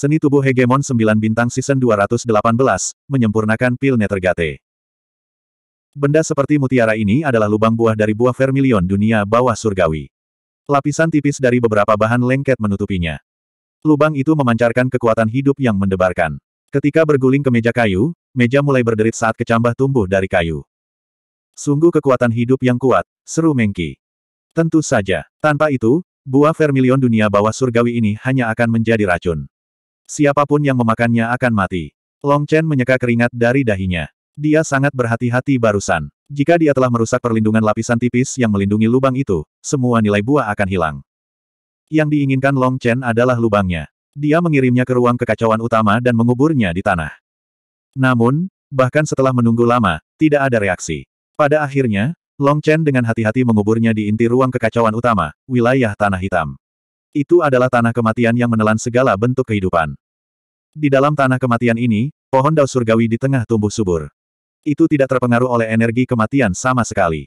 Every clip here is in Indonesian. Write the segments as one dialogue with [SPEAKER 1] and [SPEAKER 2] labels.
[SPEAKER 1] Seni Tubuh Hegemon 9 Bintang Season 218, menyempurnakan pil Netergate. Benda seperti mutiara ini adalah lubang buah dari buah vermilion dunia bawah surgawi. Lapisan tipis dari beberapa bahan lengket menutupinya. Lubang itu memancarkan kekuatan hidup yang mendebarkan. Ketika berguling ke meja kayu, meja mulai berderit saat kecambah tumbuh dari kayu. Sungguh kekuatan hidup yang kuat, seru Mengki. Tentu saja, tanpa itu, buah vermilion dunia bawah surgawi ini hanya akan menjadi racun. Siapapun yang memakannya akan mati. Long Chen menyeka keringat dari dahinya. Dia sangat berhati-hati barusan. Jika dia telah merusak perlindungan lapisan tipis yang melindungi lubang itu, semua nilai buah akan hilang. Yang diinginkan Long Chen adalah lubangnya. Dia mengirimnya ke ruang kekacauan utama dan menguburnya di tanah. Namun, bahkan setelah menunggu lama, tidak ada reaksi. Pada akhirnya, Long Chen dengan hati-hati menguburnya di inti ruang kekacauan utama, wilayah Tanah Hitam. Itu adalah tanah kematian yang menelan segala bentuk kehidupan. Di dalam tanah kematian ini, pohon dao surgawi di tengah tumbuh subur. Itu tidak terpengaruh oleh energi kematian sama sekali.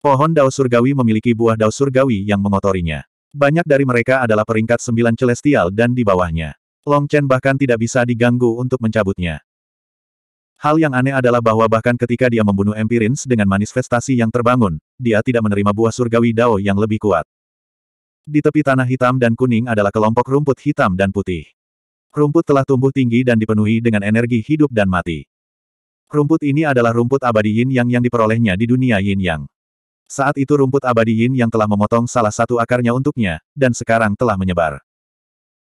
[SPEAKER 1] Pohon dao surgawi memiliki buah dao surgawi yang mengotorinya. Banyak dari mereka adalah peringkat sembilan celestial dan di bawahnya. Long Chen bahkan tidak bisa diganggu untuk mencabutnya. Hal yang aneh adalah bahwa bahkan ketika dia membunuh Empirins dengan manifestasi yang terbangun, dia tidak menerima buah surgawi dao yang lebih kuat. Di tepi tanah hitam dan kuning adalah kelompok rumput hitam dan putih. Rumput telah tumbuh tinggi dan dipenuhi dengan energi hidup dan mati. Rumput ini adalah rumput abadi yin yang yang diperolehnya di dunia yin yang. Saat itu rumput abadi yin yang telah memotong salah satu akarnya untuknya, dan sekarang telah menyebar.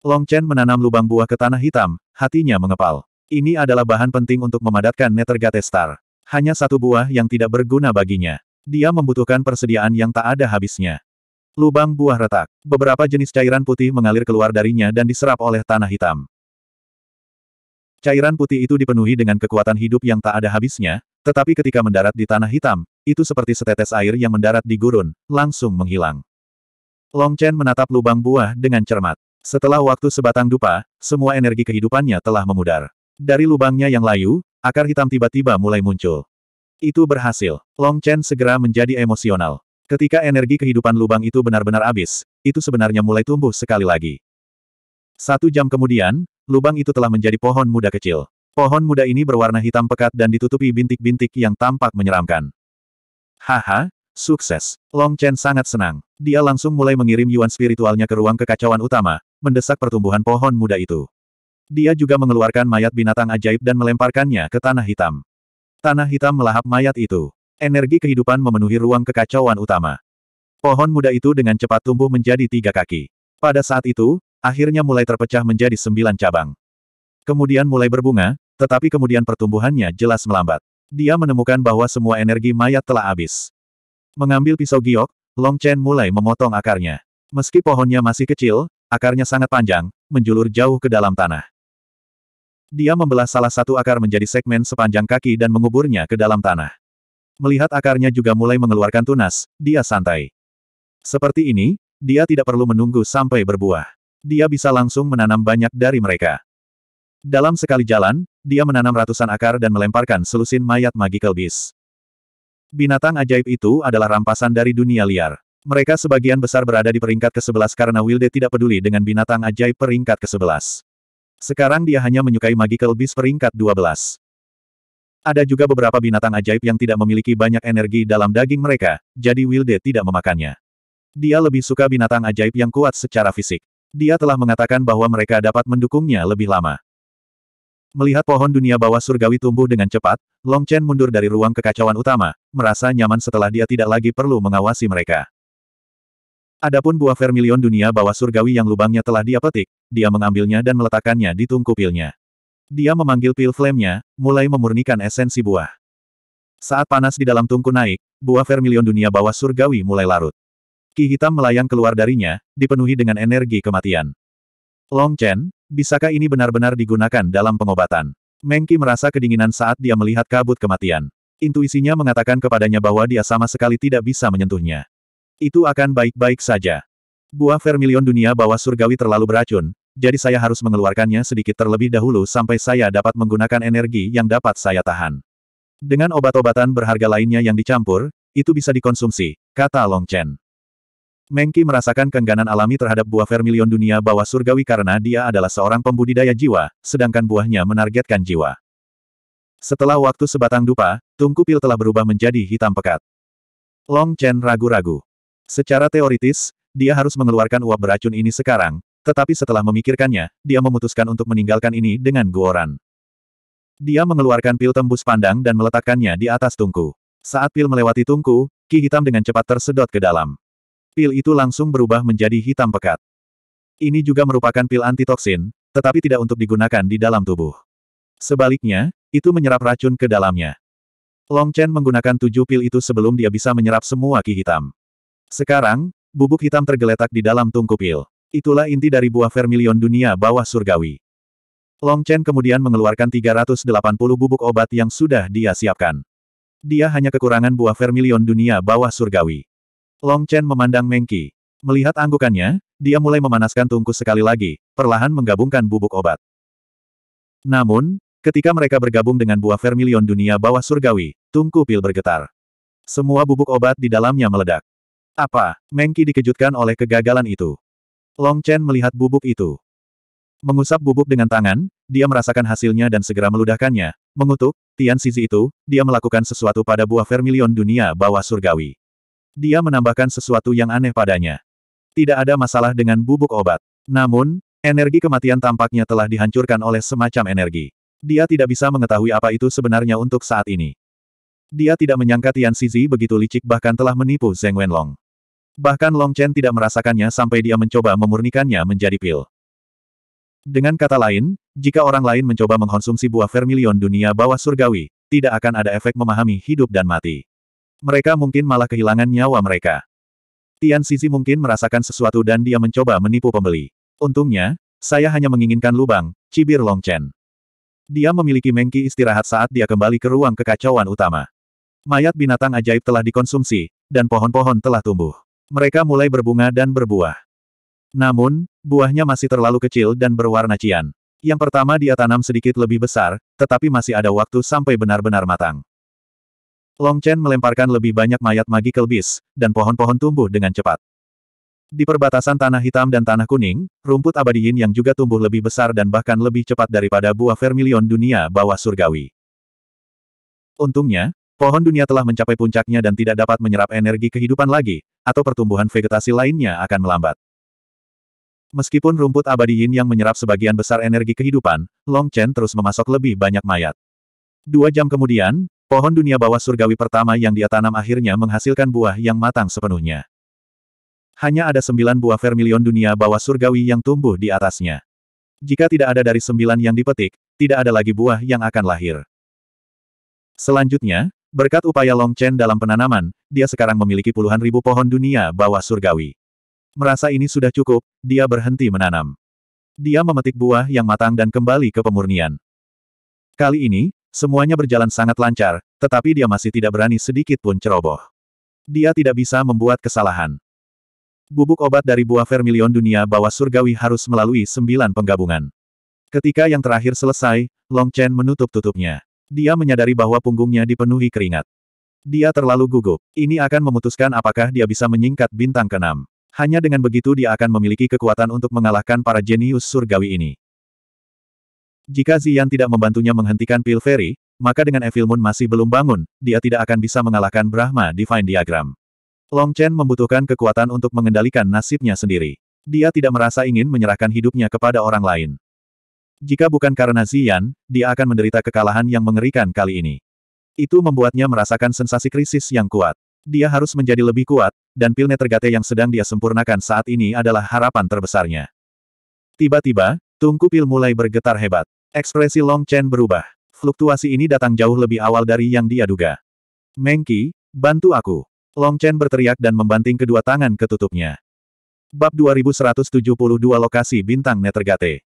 [SPEAKER 1] Long Chen menanam lubang buah ke tanah hitam, hatinya mengepal. Ini adalah bahan penting untuk memadatkan Nethergate Star. Hanya satu buah yang tidak berguna baginya. Dia membutuhkan persediaan yang tak ada habisnya. Lubang buah retak. Beberapa jenis cairan putih mengalir keluar darinya dan diserap oleh tanah hitam. Cairan putih itu dipenuhi dengan kekuatan hidup yang tak ada habisnya, tetapi ketika mendarat di tanah hitam, itu seperti setetes air yang mendarat di gurun, langsung menghilang. Long Chen menatap lubang buah dengan cermat. Setelah waktu sebatang dupa, semua energi kehidupannya telah memudar. Dari lubangnya yang layu, akar hitam tiba-tiba mulai muncul. Itu berhasil. Long Chen segera menjadi emosional. Ketika energi kehidupan lubang itu benar-benar habis, itu sebenarnya mulai tumbuh sekali lagi. Satu jam kemudian, lubang itu telah menjadi pohon muda kecil. Pohon muda ini berwarna hitam pekat dan ditutupi bintik-bintik yang tampak menyeramkan. Haha, sukses. Long Chen sangat senang. Dia langsung mulai mengirim yuan spiritualnya ke ruang kekacauan utama, mendesak pertumbuhan pohon muda itu. Dia juga mengeluarkan mayat binatang ajaib dan melemparkannya ke tanah hitam. Tanah hitam melahap mayat itu. Energi kehidupan memenuhi ruang kekacauan utama. Pohon muda itu dengan cepat tumbuh menjadi tiga kaki. Pada saat itu, akhirnya mulai terpecah menjadi sembilan cabang. Kemudian mulai berbunga, tetapi kemudian pertumbuhannya jelas melambat. Dia menemukan bahwa semua energi mayat telah habis. Mengambil pisau giok, Long Chen mulai memotong akarnya. Meski pohonnya masih kecil, akarnya sangat panjang, menjulur jauh ke dalam tanah. Dia membelah salah satu akar menjadi segmen sepanjang kaki dan menguburnya ke dalam tanah. Melihat akarnya juga mulai mengeluarkan tunas, dia santai. Seperti ini, dia tidak perlu menunggu sampai berbuah dia bisa langsung menanam banyak dari mereka. Dalam sekali jalan, dia menanam ratusan akar dan melemparkan selusin mayat magical beast. Binatang ajaib itu adalah rampasan dari dunia liar. Mereka sebagian besar berada di peringkat ke-11 karena Wilde tidak peduli dengan binatang ajaib peringkat ke-11. Sekarang dia hanya menyukai magical beast peringkat 12. Ada juga beberapa binatang ajaib yang tidak memiliki banyak energi dalam daging mereka, jadi Wilde tidak memakannya. Dia lebih suka binatang ajaib yang kuat secara fisik. Dia telah mengatakan bahwa mereka dapat mendukungnya lebih lama. Melihat pohon dunia bawah surgawi tumbuh dengan cepat, Long Chen mundur dari ruang kekacauan utama, merasa nyaman setelah dia tidak lagi perlu mengawasi mereka. Adapun buah vermilion dunia bawah surgawi yang lubangnya telah dia petik, dia mengambilnya dan meletakkannya di tungku pilnya. Dia memanggil pil flame-nya, mulai memurnikan esensi buah. Saat panas di dalam tungku naik, buah vermilion dunia bawah surgawi mulai larut. Ki hitam melayang keluar darinya, dipenuhi dengan energi kematian. Long Chen, bisakah ini benar-benar digunakan dalam pengobatan? Mengki merasa kedinginan saat dia melihat kabut kematian. Intuisinya mengatakan kepadanya bahwa dia sama sekali tidak bisa menyentuhnya. Itu akan baik-baik saja. Buah vermilion dunia bawah surgawi terlalu beracun, jadi saya harus mengeluarkannya sedikit terlebih dahulu sampai saya dapat menggunakan energi yang dapat saya tahan. Dengan obat-obatan berharga lainnya yang dicampur, itu bisa dikonsumsi, kata Long Chen. Mengki merasakan kengganan alami terhadap buah vermilion dunia bawah surgawi karena dia adalah seorang pembudidaya jiwa, sedangkan buahnya menargetkan jiwa. Setelah waktu sebatang dupa, tungku pil telah berubah menjadi hitam pekat. Long Chen ragu-ragu. Secara teoritis, dia harus mengeluarkan uap beracun ini sekarang, tetapi setelah memikirkannya, dia memutuskan untuk meninggalkan ini dengan guoran. Dia mengeluarkan pil tembus pandang dan meletakkannya di atas tungku. Saat pil melewati tungku, ki hitam dengan cepat tersedot ke dalam. Pil itu langsung berubah menjadi hitam pekat. Ini juga merupakan pil antitoksin, tetapi tidak untuk digunakan di dalam tubuh. Sebaliknya, itu menyerap racun ke dalamnya. Long Chen menggunakan tujuh pil itu sebelum dia bisa menyerap semua ki hitam. Sekarang, bubuk hitam tergeletak di dalam tungku pil. Itulah inti dari buah vermilion dunia bawah surgawi. Long Chen kemudian mengeluarkan 380 bubuk obat yang sudah dia siapkan. Dia hanya kekurangan buah vermilion dunia bawah surgawi. Long Chen memandang Mengki. Melihat anggukannya, dia mulai memanaskan tungku sekali lagi, perlahan menggabungkan bubuk obat. Namun, ketika mereka bergabung dengan buah vermilion dunia bawah surgawi, tungku pil bergetar. Semua bubuk obat di dalamnya meledak. Apa? Mengki dikejutkan oleh kegagalan itu. Long Chen melihat bubuk itu. Mengusap bubuk dengan tangan, dia merasakan hasilnya dan segera meludahkannya. Mengutuk, Tian Sisi itu, dia melakukan sesuatu pada buah vermilion dunia bawah surgawi. Dia menambahkan sesuatu yang aneh padanya. Tidak ada masalah dengan bubuk obat. Namun, energi kematian tampaknya telah dihancurkan oleh semacam energi. Dia tidak bisa mengetahui apa itu sebenarnya untuk saat ini. Dia tidak menyangka Tian Sizi begitu licik bahkan telah menipu Zeng Wenlong. Bahkan Long Chen tidak merasakannya sampai dia mencoba memurnikannya menjadi pil. Dengan kata lain, jika orang lain mencoba mengkonsumsi buah vermilion dunia bawah surgawi, tidak akan ada efek memahami hidup dan mati. Mereka mungkin malah kehilangan nyawa mereka. Tian Sisi mungkin merasakan sesuatu dan dia mencoba menipu pembeli. Untungnya, saya hanya menginginkan lubang, cibir Long Chen. Dia memiliki mengki istirahat saat dia kembali ke ruang kekacauan utama. Mayat binatang ajaib telah dikonsumsi, dan pohon-pohon telah tumbuh. Mereka mulai berbunga dan berbuah. Namun, buahnya masih terlalu kecil dan berwarna cian. Yang pertama dia tanam sedikit lebih besar, tetapi masih ada waktu sampai benar-benar matang. Long Chen melemparkan lebih banyak mayat magical beast, dan pohon-pohon tumbuh dengan cepat. Di perbatasan tanah hitam dan tanah kuning, rumput abadi yin yang juga tumbuh lebih besar dan bahkan lebih cepat daripada buah vermilion dunia bawah surgawi. Untungnya, pohon dunia telah mencapai puncaknya dan tidak dapat menyerap energi kehidupan lagi, atau pertumbuhan vegetasi lainnya akan melambat. Meskipun rumput abadi yin yang menyerap sebagian besar energi kehidupan, Long Chen terus memasok lebih banyak mayat. Dua jam kemudian, Pohon dunia bawah surgawi pertama yang dia tanam akhirnya menghasilkan buah yang matang sepenuhnya. Hanya ada sembilan buah vermilion dunia bawah surgawi yang tumbuh di atasnya. Jika tidak ada dari sembilan yang dipetik, tidak ada lagi buah yang akan lahir. Selanjutnya, berkat upaya Long Chen dalam penanaman, dia sekarang memiliki puluhan ribu pohon dunia bawah surgawi. Merasa ini sudah cukup, dia berhenti menanam. Dia memetik buah yang matang dan kembali ke pemurnian. Kali ini, Semuanya berjalan sangat lancar, tetapi dia masih tidak berani sedikit pun ceroboh. Dia tidak bisa membuat kesalahan. Bubuk obat dari buah vermilion dunia bawah surgawi harus melalui sembilan penggabungan. Ketika yang terakhir selesai, Long Chen menutup tutupnya. Dia menyadari bahwa punggungnya dipenuhi keringat. Dia terlalu gugup. Ini akan memutuskan apakah dia bisa menyingkat bintang keenam. Hanya dengan begitu dia akan memiliki kekuatan untuk mengalahkan para jenius surgawi ini. Jika Ziyan tidak membantunya menghentikan pil Ferry, maka dengan Evil Moon masih belum bangun, dia tidak akan bisa mengalahkan Brahma Divine Diagram. Long Chen membutuhkan kekuatan untuk mengendalikan nasibnya sendiri. Dia tidak merasa ingin menyerahkan hidupnya kepada orang lain. Jika bukan karena Ziyan, dia akan menderita kekalahan yang mengerikan kali ini. Itu membuatnya merasakan sensasi krisis yang kuat. Dia harus menjadi lebih kuat, dan pil Netergate yang sedang dia sempurnakan saat ini adalah harapan terbesarnya. Tiba-tiba, tungku pil mulai bergetar hebat. Ekspresi Long Chen berubah. Fluktuasi ini datang jauh lebih awal dari yang dia duga. Mengki, bantu aku. Long Chen berteriak dan membanting kedua tangan ke tutupnya. Bab 2172 Lokasi Bintang Netergate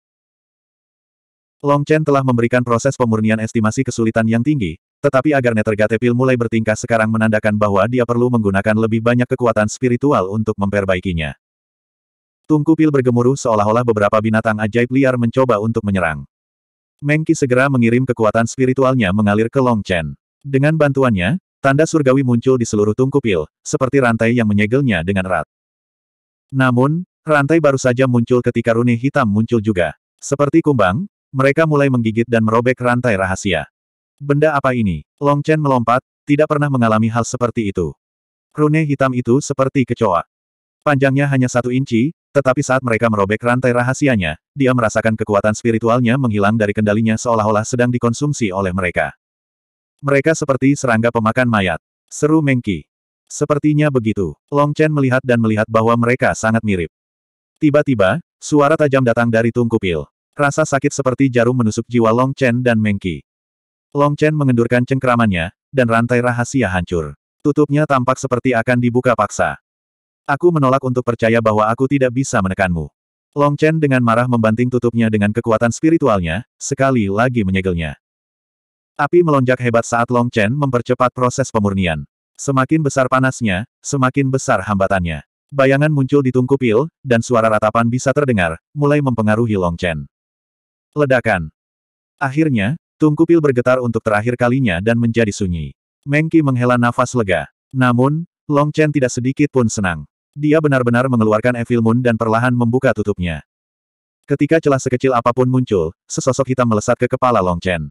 [SPEAKER 1] Long Chen telah memberikan proses pemurnian estimasi kesulitan yang tinggi, tetapi agar Netergate Pil mulai bertingkah sekarang menandakan bahwa dia perlu menggunakan lebih banyak kekuatan spiritual untuk memperbaikinya. Tungku Pil bergemuruh seolah-olah beberapa binatang ajaib liar mencoba untuk menyerang. Mengki segera mengirim kekuatan spiritualnya mengalir ke Long Chen. Dengan bantuannya, tanda surgawi muncul di seluruh tungku pil, seperti rantai yang menyegelnya dengan erat. Namun, rantai baru saja muncul ketika rune hitam muncul juga. Seperti kumbang, mereka mulai menggigit dan merobek rantai rahasia. Benda apa ini? Long Chen melompat, tidak pernah mengalami hal seperti itu. Rune hitam itu seperti kecoa. Panjangnya hanya satu inci, tetapi saat mereka merobek rantai rahasianya, dia merasakan kekuatan spiritualnya menghilang dari kendalinya seolah-olah sedang dikonsumsi oleh mereka. Mereka seperti serangga pemakan mayat. Seru Mengki. Sepertinya begitu. Long Chen melihat dan melihat bahwa mereka sangat mirip. Tiba-tiba, suara tajam datang dari tungku pil. Rasa sakit seperti jarum menusuk jiwa Long Chen dan Mengki. Long Chen mengendurkan cengkeramannya, dan rantai rahasia hancur. Tutupnya tampak seperti akan dibuka paksa. Aku menolak untuk percaya bahwa aku tidak bisa menekanmu. Long Chen dengan marah membanting tutupnya dengan kekuatan spiritualnya, sekali lagi menyegelnya. Api melonjak hebat saat Long Chen mempercepat proses pemurnian. Semakin besar panasnya, semakin besar hambatannya. Bayangan muncul di tungku pil, dan suara ratapan bisa terdengar, mulai mempengaruhi Long Chen. Ledakan. Akhirnya, tungku pil bergetar untuk terakhir kalinya dan menjadi sunyi. Mengki menghela nafas lega. Namun, Long Chen tidak sedikit pun senang. Dia benar-benar mengeluarkan Evil Moon dan perlahan membuka tutupnya. Ketika celah sekecil apapun muncul, sesosok hitam melesat ke kepala Long Chen.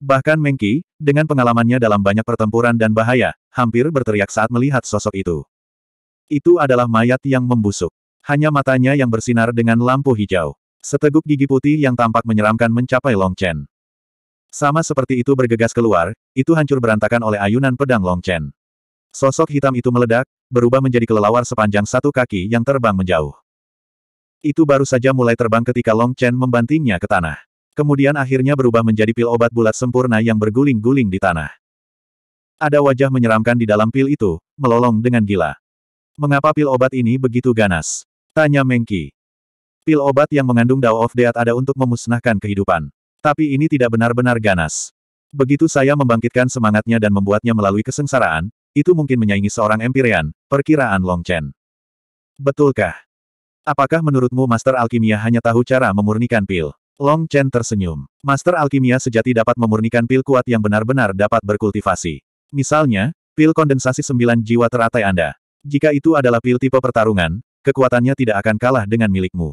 [SPEAKER 1] Bahkan Mengki, dengan pengalamannya dalam banyak pertempuran dan bahaya, hampir berteriak saat melihat sosok itu. Itu adalah mayat yang membusuk. Hanya matanya yang bersinar dengan lampu hijau. Seteguk gigi putih yang tampak menyeramkan mencapai Long Chen. Sama seperti itu bergegas keluar, itu hancur berantakan oleh ayunan pedang Long Chen. Sosok hitam itu meledak, berubah menjadi kelelawar sepanjang satu kaki yang terbang menjauh. Itu baru saja mulai terbang ketika Long Chen membantingnya ke tanah. Kemudian akhirnya berubah menjadi pil obat bulat sempurna yang berguling-guling di tanah. Ada wajah menyeramkan di dalam pil itu, melolong dengan gila. Mengapa pil obat ini begitu ganas? Tanya Mengki. Pil obat yang mengandung Dao of Death ada untuk memusnahkan kehidupan. Tapi ini tidak benar-benar ganas. Begitu saya membangkitkan semangatnya dan membuatnya melalui kesengsaraan, itu mungkin menyaingi seorang Empyrean, perkiraan Long Chen. Betulkah? Apakah menurutmu Master Alkimia hanya tahu cara memurnikan pil? Long Chen tersenyum. Master Alkimia sejati dapat memurnikan pil kuat yang benar-benar dapat berkultivasi. Misalnya, pil kondensasi sembilan jiwa teratai Anda. Jika itu adalah pil tipe pertarungan, kekuatannya tidak akan kalah dengan milikmu.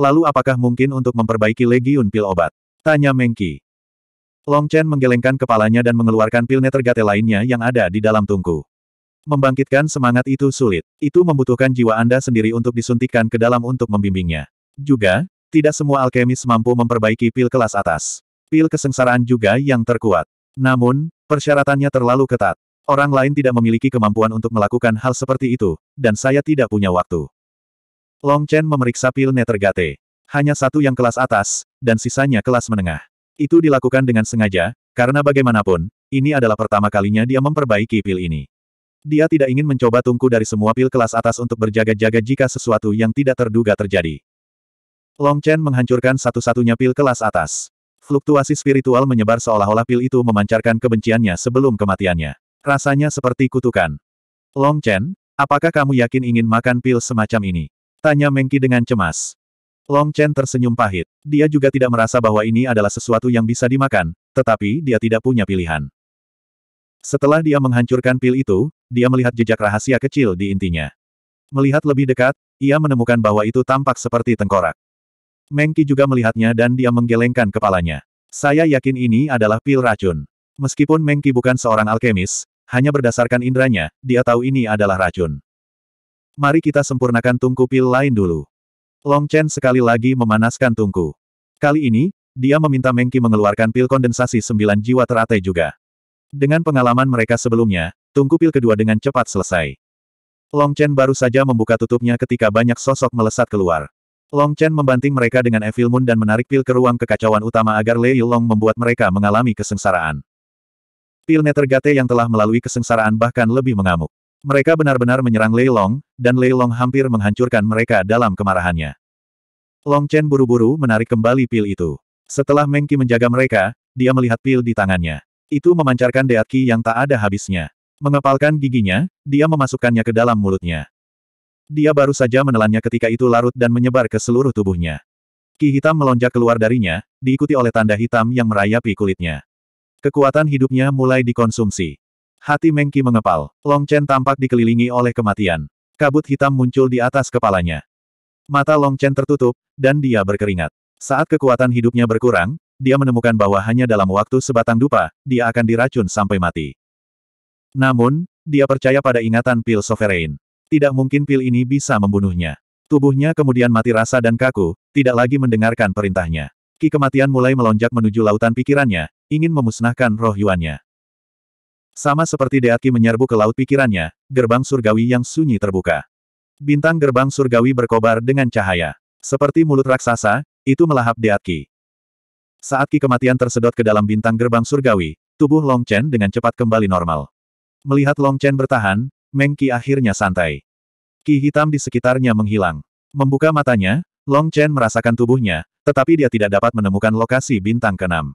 [SPEAKER 1] Lalu apakah mungkin untuk memperbaiki legiun pil obat? Tanya Mengki. Long Chen menggelengkan kepalanya dan mengeluarkan pil netergate lainnya yang ada di dalam tungku. Membangkitkan semangat itu sulit. Itu membutuhkan jiwa Anda sendiri untuk disuntikkan ke dalam untuk membimbingnya. Juga, tidak semua alkemis mampu memperbaiki pil kelas atas. Pil kesengsaraan juga yang terkuat. Namun, persyaratannya terlalu ketat. Orang lain tidak memiliki kemampuan untuk melakukan hal seperti itu, dan saya tidak punya waktu. Long Chen memeriksa pil netergate. Hanya satu yang kelas atas, dan sisanya kelas menengah. Itu dilakukan dengan sengaja, karena bagaimanapun, ini adalah pertama kalinya dia memperbaiki pil ini. Dia tidak ingin mencoba tungku dari semua pil kelas atas untuk berjaga-jaga jika sesuatu yang tidak terduga terjadi. Long Chen menghancurkan satu-satunya pil kelas atas. Fluktuasi spiritual menyebar seolah-olah pil itu memancarkan kebenciannya sebelum kematiannya. Rasanya seperti kutukan. Long Chen, apakah kamu yakin ingin makan pil semacam ini? Tanya Mengki dengan cemas. Long Chen tersenyum pahit. Dia juga tidak merasa bahwa ini adalah sesuatu yang bisa dimakan, tetapi dia tidak punya pilihan. Setelah dia menghancurkan pil itu, dia melihat jejak rahasia kecil di intinya. Melihat lebih dekat, ia menemukan bahwa itu tampak seperti tengkorak. Mengki juga melihatnya dan dia menggelengkan kepalanya. Saya yakin ini adalah pil racun. Meskipun Mengki bukan seorang alkemis, hanya berdasarkan indranya, dia tahu ini adalah racun. Mari kita sempurnakan tungku pil lain dulu. Long Chen sekali lagi memanaskan tungku. Kali ini, dia meminta Mengki mengeluarkan pil kondensasi sembilan jiwa teratai juga. Dengan pengalaman mereka sebelumnya, tungku pil kedua dengan cepat selesai. Long Chen baru saja membuka tutupnya ketika banyak sosok melesat keluar. Long Chen membanting mereka dengan Evil Moon dan menarik pil ke ruang kekacauan utama agar Lei Long membuat mereka mengalami kesengsaraan. Pil Netergate yang telah melalui kesengsaraan bahkan lebih mengamuk. Mereka benar-benar menyerang Lei Long, dan Lei Long hampir menghancurkan mereka dalam kemarahannya. Long Chen buru-buru menarik kembali pil itu. Setelah Meng Qi menjaga mereka, dia melihat pil di tangannya. Itu memancarkan deat yang tak ada habisnya. Mengepalkan giginya, dia memasukkannya ke dalam mulutnya. Dia baru saja menelannya ketika itu larut dan menyebar ke seluruh tubuhnya. Ki hitam melonjak keluar darinya, diikuti oleh tanda hitam yang merayapi kulitnya. Kekuatan hidupnya mulai dikonsumsi. Hati Mengki mengepal. Long Chen tampak dikelilingi oleh kematian. Kabut hitam muncul di atas kepalanya. Mata Long Chen tertutup, dan dia berkeringat. Saat kekuatan hidupnya berkurang, dia menemukan bahwa hanya dalam waktu sebatang dupa, dia akan diracun sampai mati. Namun, dia percaya pada ingatan pil sovereign. Tidak mungkin pil ini bisa membunuhnya. Tubuhnya kemudian mati rasa dan kaku, tidak lagi mendengarkan perintahnya. Ki kematian mulai melonjak menuju lautan pikirannya, ingin memusnahkan roh Yuannya. Sama seperti Deaki menyerbu ke laut pikirannya, gerbang surgawi yang sunyi terbuka. Bintang gerbang surgawi berkobar dengan cahaya. Seperti mulut raksasa, itu melahap Deaki. Saat ki kematian tersedot ke dalam bintang gerbang surgawi, tubuh Long Chen dengan cepat kembali normal. Melihat Long Chen bertahan, Meng Qi akhirnya santai. Ki hitam di sekitarnya menghilang. Membuka matanya, Long Chen merasakan tubuhnya, tetapi dia tidak dapat menemukan lokasi bintang keenam.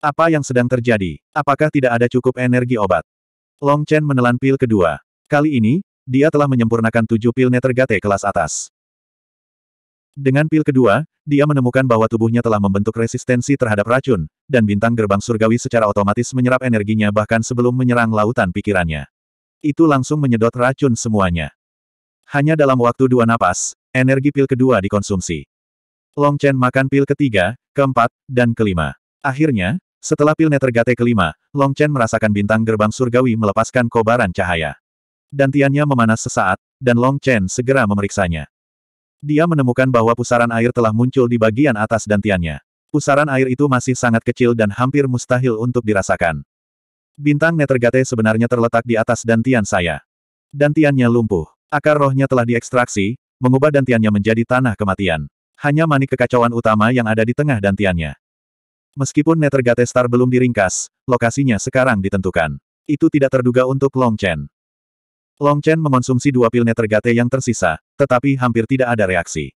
[SPEAKER 1] Apa yang sedang terjadi? Apakah tidak ada cukup energi obat? Long Chen menelan pil kedua. Kali ini, dia telah menyempurnakan tujuh pil netergate kelas atas. Dengan pil kedua, dia menemukan bahwa tubuhnya telah membentuk resistensi terhadap racun, dan bintang gerbang surgawi secara otomatis menyerap energinya bahkan sebelum menyerang lautan pikirannya. Itu langsung menyedot racun semuanya. Hanya dalam waktu dua napas, energi pil kedua dikonsumsi. Long Chen makan pil ketiga, keempat, dan kelima. Akhirnya, setelah pil Netergate kelima, Long Chen merasakan bintang gerbang surgawi melepaskan kobaran cahaya. Dantiannya memanas sesaat, dan Long Chen segera memeriksanya. Dia menemukan bahwa pusaran air telah muncul di bagian atas dantiannya. Pusaran air itu masih sangat kecil dan hampir mustahil untuk dirasakan. Bintang Netergate sebenarnya terletak di atas dantian saya. Dantiannya lumpuh. Akar rohnya telah diekstraksi, mengubah dantiannya menjadi tanah kematian. Hanya manik kekacauan utama yang ada di tengah dantiannya. Meskipun Netergate Star belum diringkas, lokasinya sekarang ditentukan. Itu tidak terduga untuk Long Chen. Long Chen mengonsumsi dua pil Netergate yang tersisa, tetapi hampir tidak ada reaksi.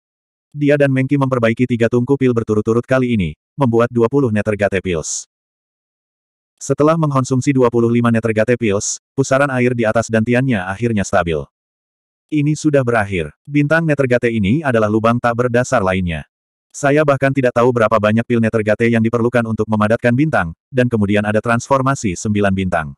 [SPEAKER 1] Dia dan Mengki memperbaiki tiga tungku pil berturut-turut kali ini, membuat 20 Netergate pills. Setelah puluh 25 Netergate pills, pusaran air di atas dantiannya akhirnya stabil. Ini sudah berakhir. Bintang Netergate ini adalah lubang tak berdasar lainnya. Saya bahkan tidak tahu berapa banyak pil netergate yang diperlukan untuk memadatkan bintang, dan kemudian ada transformasi sembilan bintang.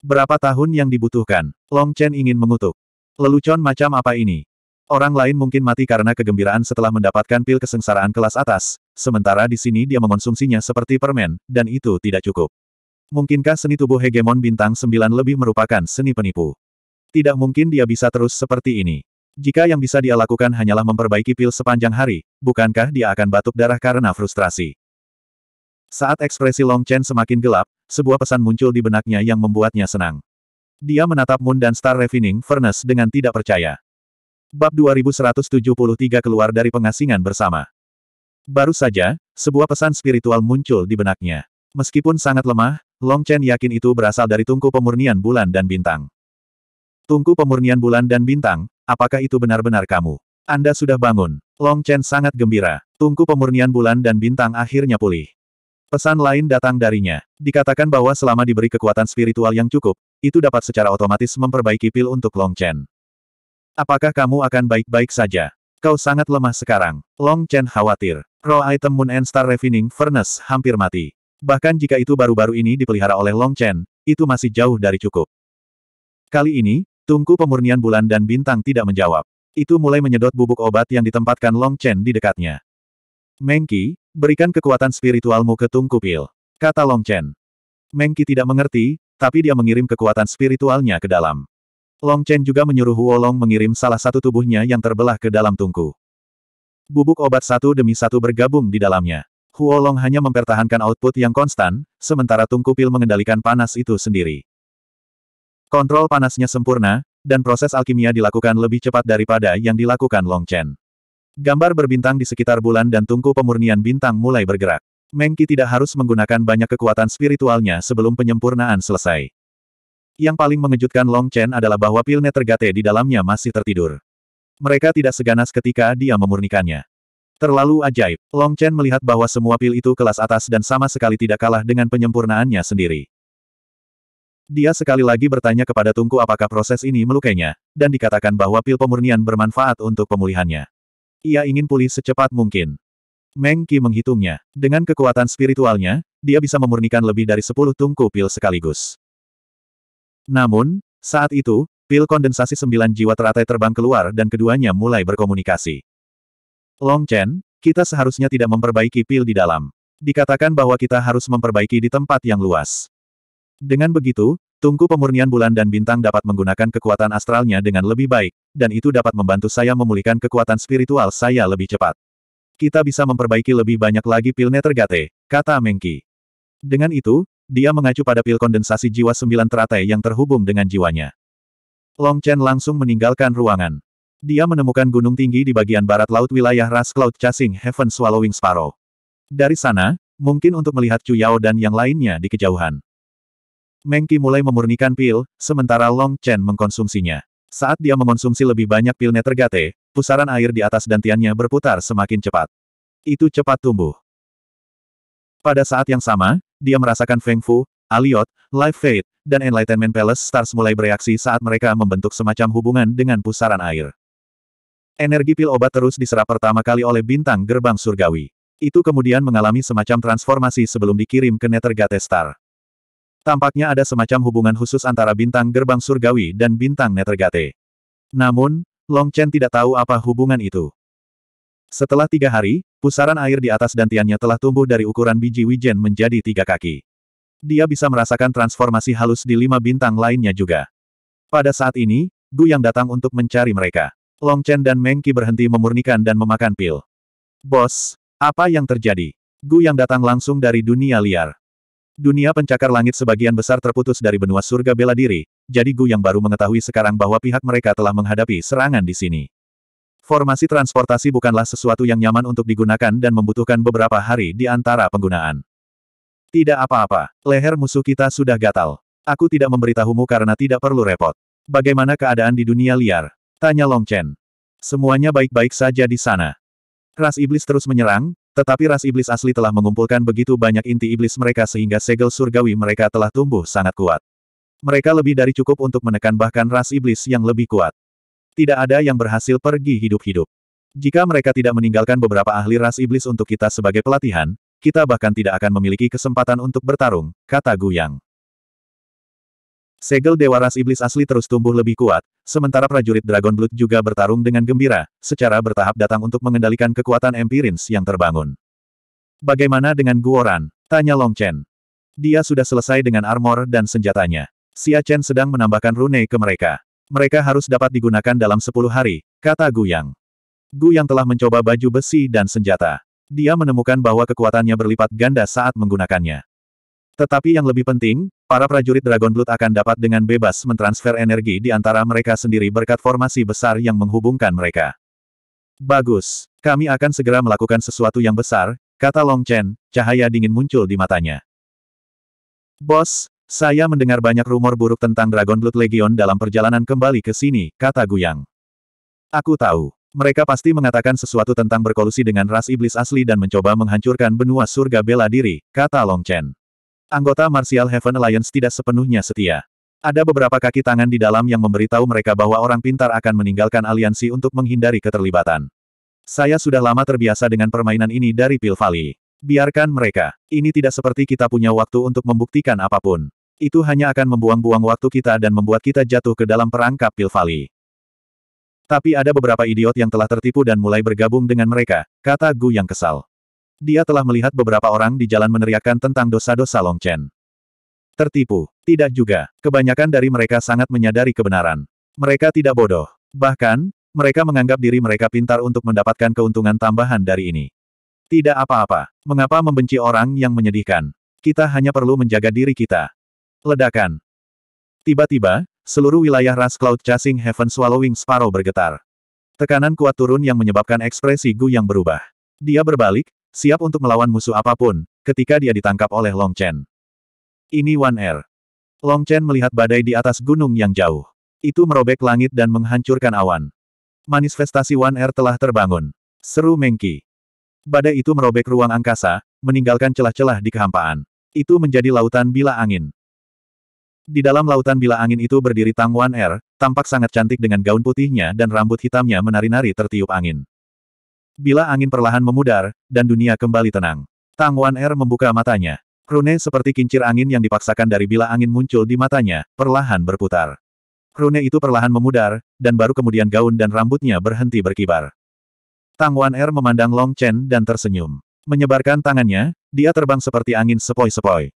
[SPEAKER 1] Berapa tahun yang dibutuhkan? Long Chen ingin mengutuk. Lelucon macam apa ini? Orang lain mungkin mati karena kegembiraan setelah mendapatkan pil kesengsaraan kelas atas, sementara di sini dia mengonsumsinya seperti permen, dan itu tidak cukup. Mungkinkah seni tubuh hegemon bintang sembilan lebih merupakan seni penipu? Tidak mungkin dia bisa terus seperti ini. Jika yang bisa dia lakukan hanyalah memperbaiki pil sepanjang hari, bukankah dia akan batuk darah karena frustrasi? Saat ekspresi Long Chen semakin gelap, sebuah pesan muncul di benaknya yang membuatnya senang. Dia menatap Moon dan Star Refining Furnace dengan tidak percaya. Bab 2173 keluar dari pengasingan bersama. Baru saja, sebuah pesan spiritual muncul di benaknya. Meskipun sangat lemah, Long Chen yakin itu berasal dari tungku pemurnian bulan dan bintang. Tungku pemurnian bulan dan bintang, Apakah itu benar-benar kamu? Anda sudah bangun. Long Chen sangat gembira. Tungku pemurnian bulan dan bintang akhirnya pulih. Pesan lain datang darinya. Dikatakan bahwa selama diberi kekuatan spiritual yang cukup, itu dapat secara otomatis memperbaiki pil untuk Long Chen. Apakah kamu akan baik-baik saja? Kau sangat lemah sekarang. Long Chen khawatir. Raw item Moon and Star Refining Furnace hampir mati. Bahkan jika itu baru-baru ini dipelihara oleh Long Chen, itu masih jauh dari cukup. Kali ini, Tungku pemurnian bulan dan bintang tidak menjawab. Itu mulai menyedot bubuk obat yang ditempatkan Long Chen di dekatnya. Mengki, berikan kekuatan spiritualmu ke Tungku Pil. Kata Long Chen. Mengki tidak mengerti, tapi dia mengirim kekuatan spiritualnya ke dalam. Long Chen juga menyuruh Huolong mengirim salah satu tubuhnya yang terbelah ke dalam tungku. Bubuk obat satu demi satu bergabung di dalamnya. Huolong hanya mempertahankan output yang konstan, sementara tungku pil mengendalikan panas itu sendiri. Kontrol panasnya sempurna, dan proses alkimia dilakukan lebih cepat daripada yang dilakukan Long Chen. Gambar berbintang di sekitar bulan dan tungku pemurnian bintang mulai bergerak. Mengki tidak harus menggunakan banyak kekuatan spiritualnya sebelum penyempurnaan selesai. Yang paling mengejutkan Long Chen adalah bahwa pil netergate di dalamnya masih tertidur. Mereka tidak seganas ketika dia memurnikannya. Terlalu ajaib, Long Chen melihat bahwa semua pil itu kelas atas dan sama sekali tidak kalah dengan penyempurnaannya sendiri. Dia sekali lagi bertanya kepada Tungku apakah proses ini melukainya, dan dikatakan bahwa pil pemurnian bermanfaat untuk pemulihannya. Ia ingin pulih secepat mungkin. Meng Qi menghitungnya. Dengan kekuatan spiritualnya, dia bisa memurnikan lebih dari 10 tungku pil sekaligus. Namun, saat itu, pil kondensasi sembilan jiwa teratai terbang keluar dan keduanya mulai berkomunikasi. Long Chen, kita seharusnya tidak memperbaiki pil di dalam. Dikatakan bahwa kita harus memperbaiki di tempat yang luas. Dengan begitu, tungku pemurnian bulan dan bintang dapat menggunakan kekuatan astralnya dengan lebih baik, dan itu dapat membantu saya memulihkan kekuatan spiritual saya lebih cepat. Kita bisa memperbaiki lebih banyak lagi pil Netergate, kata Mengki. Dengan itu, dia mengacu pada pil kondensasi jiwa sembilan teratai yang terhubung dengan jiwanya. Long Chen langsung meninggalkan ruangan. Dia menemukan gunung tinggi di bagian barat laut wilayah Ras Cloud Chasing Heaven Swallowing Sparrow. Dari sana, mungkin untuk melihat Chu Yao dan yang lainnya di kejauhan. Mengki mulai memurnikan pil, sementara Long Chen mengkonsumsinya. Saat dia mengonsumsi lebih banyak pil netergate, pusaran air di atas dantiannya berputar semakin cepat. Itu cepat tumbuh. Pada saat yang sama, dia merasakan Feng Fu, Aliot, Life Fate, dan Enlightenment Palace Stars mulai bereaksi saat mereka membentuk semacam hubungan dengan pusaran air. Energi pil obat terus diserap pertama kali oleh bintang gerbang surgawi. Itu kemudian mengalami semacam transformasi sebelum dikirim ke Nethergate Star. Tampaknya ada semacam hubungan khusus antara bintang gerbang surgawi dan bintang Netergate. Namun, Long Chen tidak tahu apa hubungan itu. Setelah tiga hari, pusaran air di atas dantiannya telah tumbuh dari ukuran biji wijen menjadi tiga kaki. Dia bisa merasakan transformasi halus di lima bintang lainnya juga. Pada saat ini, Gu yang datang untuk mencari mereka. Long Chen dan Meng Qi berhenti memurnikan dan memakan pil. Bos, apa yang terjadi? Gu yang datang langsung dari dunia liar. Dunia pencakar langit sebagian besar terputus dari benua surga bela diri, jadi Gu yang baru mengetahui sekarang bahwa pihak mereka telah menghadapi serangan di sini. Formasi transportasi bukanlah sesuatu yang nyaman untuk digunakan dan membutuhkan beberapa hari di antara penggunaan. Tidak apa-apa, leher musuh kita sudah gatal. Aku tidak memberitahumu karena tidak perlu repot. Bagaimana keadaan di dunia liar? Tanya Long Chen. Semuanya baik-baik saja di sana. Ras iblis terus menyerang, tetapi ras iblis asli telah mengumpulkan begitu banyak inti iblis mereka sehingga segel surgawi mereka telah tumbuh sangat kuat. Mereka lebih dari cukup untuk menekan bahkan ras iblis yang lebih kuat. Tidak ada yang berhasil pergi hidup-hidup. Jika mereka tidak meninggalkan beberapa ahli ras iblis untuk kita sebagai pelatihan, kita bahkan tidak akan memiliki kesempatan untuk bertarung, kata Guyang. Segel Dewa Ras Iblis asli terus tumbuh lebih kuat, sementara prajurit Dragon Blood juga bertarung dengan gembira, secara bertahap datang untuk mengendalikan kekuatan Empirins yang terbangun. Bagaimana dengan Guoran? Tanya Long Chen. Dia sudah selesai dengan armor dan senjatanya. Xia Chen sedang menambahkan rune ke mereka. Mereka harus dapat digunakan dalam 10 hari, kata Gu Yang. Gu Yang telah mencoba baju besi dan senjata. Dia menemukan bahwa kekuatannya berlipat ganda saat menggunakannya. Tetapi yang lebih penting, para prajurit Dragon Blood akan dapat dengan bebas mentransfer energi di antara mereka sendiri berkat formasi besar yang menghubungkan mereka. Bagus, kami akan segera melakukan sesuatu yang besar, kata Long Chen, cahaya dingin muncul di matanya. Bos, saya mendengar banyak rumor buruk tentang Dragon Blood Legion dalam perjalanan kembali ke sini, kata Guyang. Aku tahu. Mereka pasti mengatakan sesuatu tentang berkolusi dengan ras iblis asli dan mencoba menghancurkan benua surga bela diri, kata Long Chen. Anggota Martial Heaven Alliance tidak sepenuhnya setia. Ada beberapa kaki tangan di dalam yang memberitahu mereka bahwa orang pintar akan meninggalkan aliansi untuk menghindari keterlibatan. Saya sudah lama terbiasa dengan permainan ini dari Pil Valley. Biarkan mereka. Ini tidak seperti kita punya waktu untuk membuktikan apapun. Itu hanya akan membuang-buang waktu kita dan membuat kita jatuh ke dalam perangkap Pil Valley. Tapi ada beberapa idiot yang telah tertipu dan mulai bergabung dengan mereka, kata Gu yang kesal. Dia telah melihat beberapa orang di jalan meneriakkan tentang dosa-dosa Long Chen. Tertipu. Tidak juga. Kebanyakan dari mereka sangat menyadari kebenaran. Mereka tidak bodoh. Bahkan, mereka menganggap diri mereka pintar untuk mendapatkan keuntungan tambahan dari ini. Tidak apa-apa. Mengapa membenci orang yang menyedihkan? Kita hanya perlu menjaga diri kita. Ledakan. Tiba-tiba, seluruh wilayah ras Cloud Chasing Heaven Swallowing Sparrow bergetar. Tekanan kuat turun yang menyebabkan ekspresi Gu yang berubah. Dia berbalik, Siap untuk melawan musuh apapun, ketika dia ditangkap oleh Long Chen. Ini Wan Er. Long Chen melihat badai di atas gunung yang jauh. Itu merobek langit dan menghancurkan awan. Manifestasi Wan Er telah terbangun. Seru Mengki. Badai itu merobek ruang angkasa, meninggalkan celah-celah di kehampaan. Itu menjadi lautan bila angin. Di dalam lautan bila angin itu berdiri Tang Wan Er, tampak sangat cantik dengan gaun putihnya dan rambut hitamnya menari-nari tertiup angin. Bila angin perlahan memudar, dan dunia kembali tenang. Tang Wan Er membuka matanya. Rune seperti kincir angin yang dipaksakan dari bila angin muncul di matanya, perlahan berputar. Rune itu perlahan memudar, dan baru kemudian gaun dan rambutnya berhenti berkibar. Tang Wan Er memandang Long Chen dan tersenyum. Menyebarkan tangannya, dia terbang seperti angin sepoi-sepoi.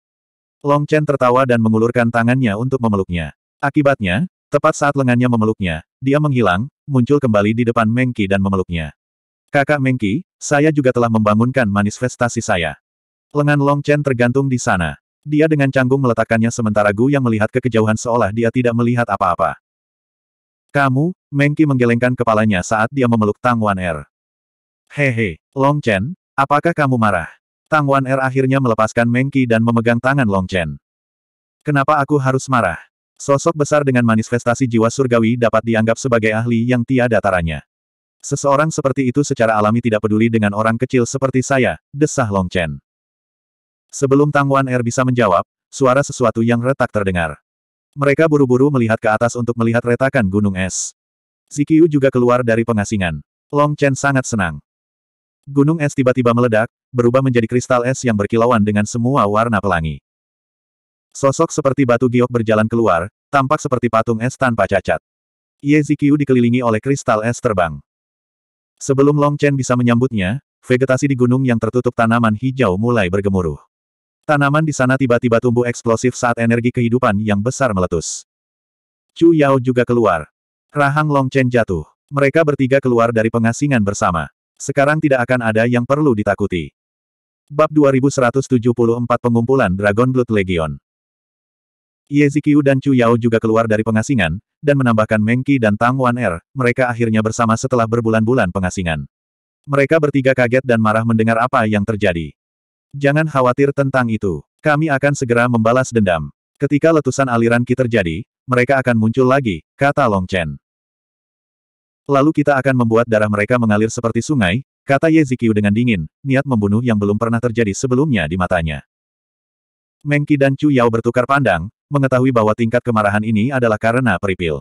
[SPEAKER 1] Long Chen tertawa dan mengulurkan tangannya untuk memeluknya. Akibatnya, tepat saat lengannya memeluknya, dia menghilang, muncul kembali di depan Mengki dan memeluknya. Kakak Mengki, saya juga telah membangunkan manifestasi saya. Lengan Long Chen tergantung di sana. Dia dengan canggung meletakkannya sementara Gu yang melihat ke kejauhan seolah dia tidak melihat apa-apa. Kamu, Mengki menggelengkan kepalanya saat dia memeluk Tang Wan Er. Hehe, Long Chen, apakah kamu marah? Tang Wan Er akhirnya melepaskan Mengki dan memegang tangan Long Chen. Kenapa aku harus marah? Sosok besar dengan manifestasi jiwa surgawi dapat dianggap sebagai ahli yang tiada taranya. Seseorang seperti itu secara alami tidak peduli dengan orang kecil seperti saya, desah Long Chen. Sebelum Tang Wan Er bisa menjawab, suara sesuatu yang retak terdengar. Mereka buru-buru melihat ke atas untuk melihat retakan gunung es. Zikyu juga keluar dari pengasingan. Long Chen sangat senang. Gunung es tiba-tiba meledak, berubah menjadi kristal es yang berkilauan dengan semua warna pelangi. Sosok seperti batu giok berjalan keluar, tampak seperti patung es tanpa cacat. Ye Zikiu dikelilingi oleh kristal es terbang. Sebelum Long Chen bisa menyambutnya, vegetasi di gunung yang tertutup tanaman hijau mulai bergemuruh. Tanaman di sana tiba-tiba tumbuh eksplosif saat energi kehidupan yang besar meletus. Chu Yao juga keluar. Rahang Long Chen jatuh. Mereka bertiga keluar dari pengasingan bersama. Sekarang tidak akan ada yang perlu ditakuti. Bab 2174 Pengumpulan Dragon Blood Legion Ye Zikiu dan Chu Yao juga keluar dari pengasingan, dan menambahkan Mengki dan Tang Wan Er, mereka akhirnya bersama setelah berbulan-bulan pengasingan. Mereka bertiga kaget dan marah mendengar apa yang terjadi. Jangan khawatir tentang itu. Kami akan segera membalas dendam. Ketika letusan aliran Ki terjadi, mereka akan muncul lagi, kata Long Chen. Lalu kita akan membuat darah mereka mengalir seperti sungai, kata Ye Zikiu dengan dingin, niat membunuh yang belum pernah terjadi sebelumnya di matanya. Mengki dan Chu Yao bertukar pandang, mengetahui bahwa tingkat kemarahan ini adalah karena peripil.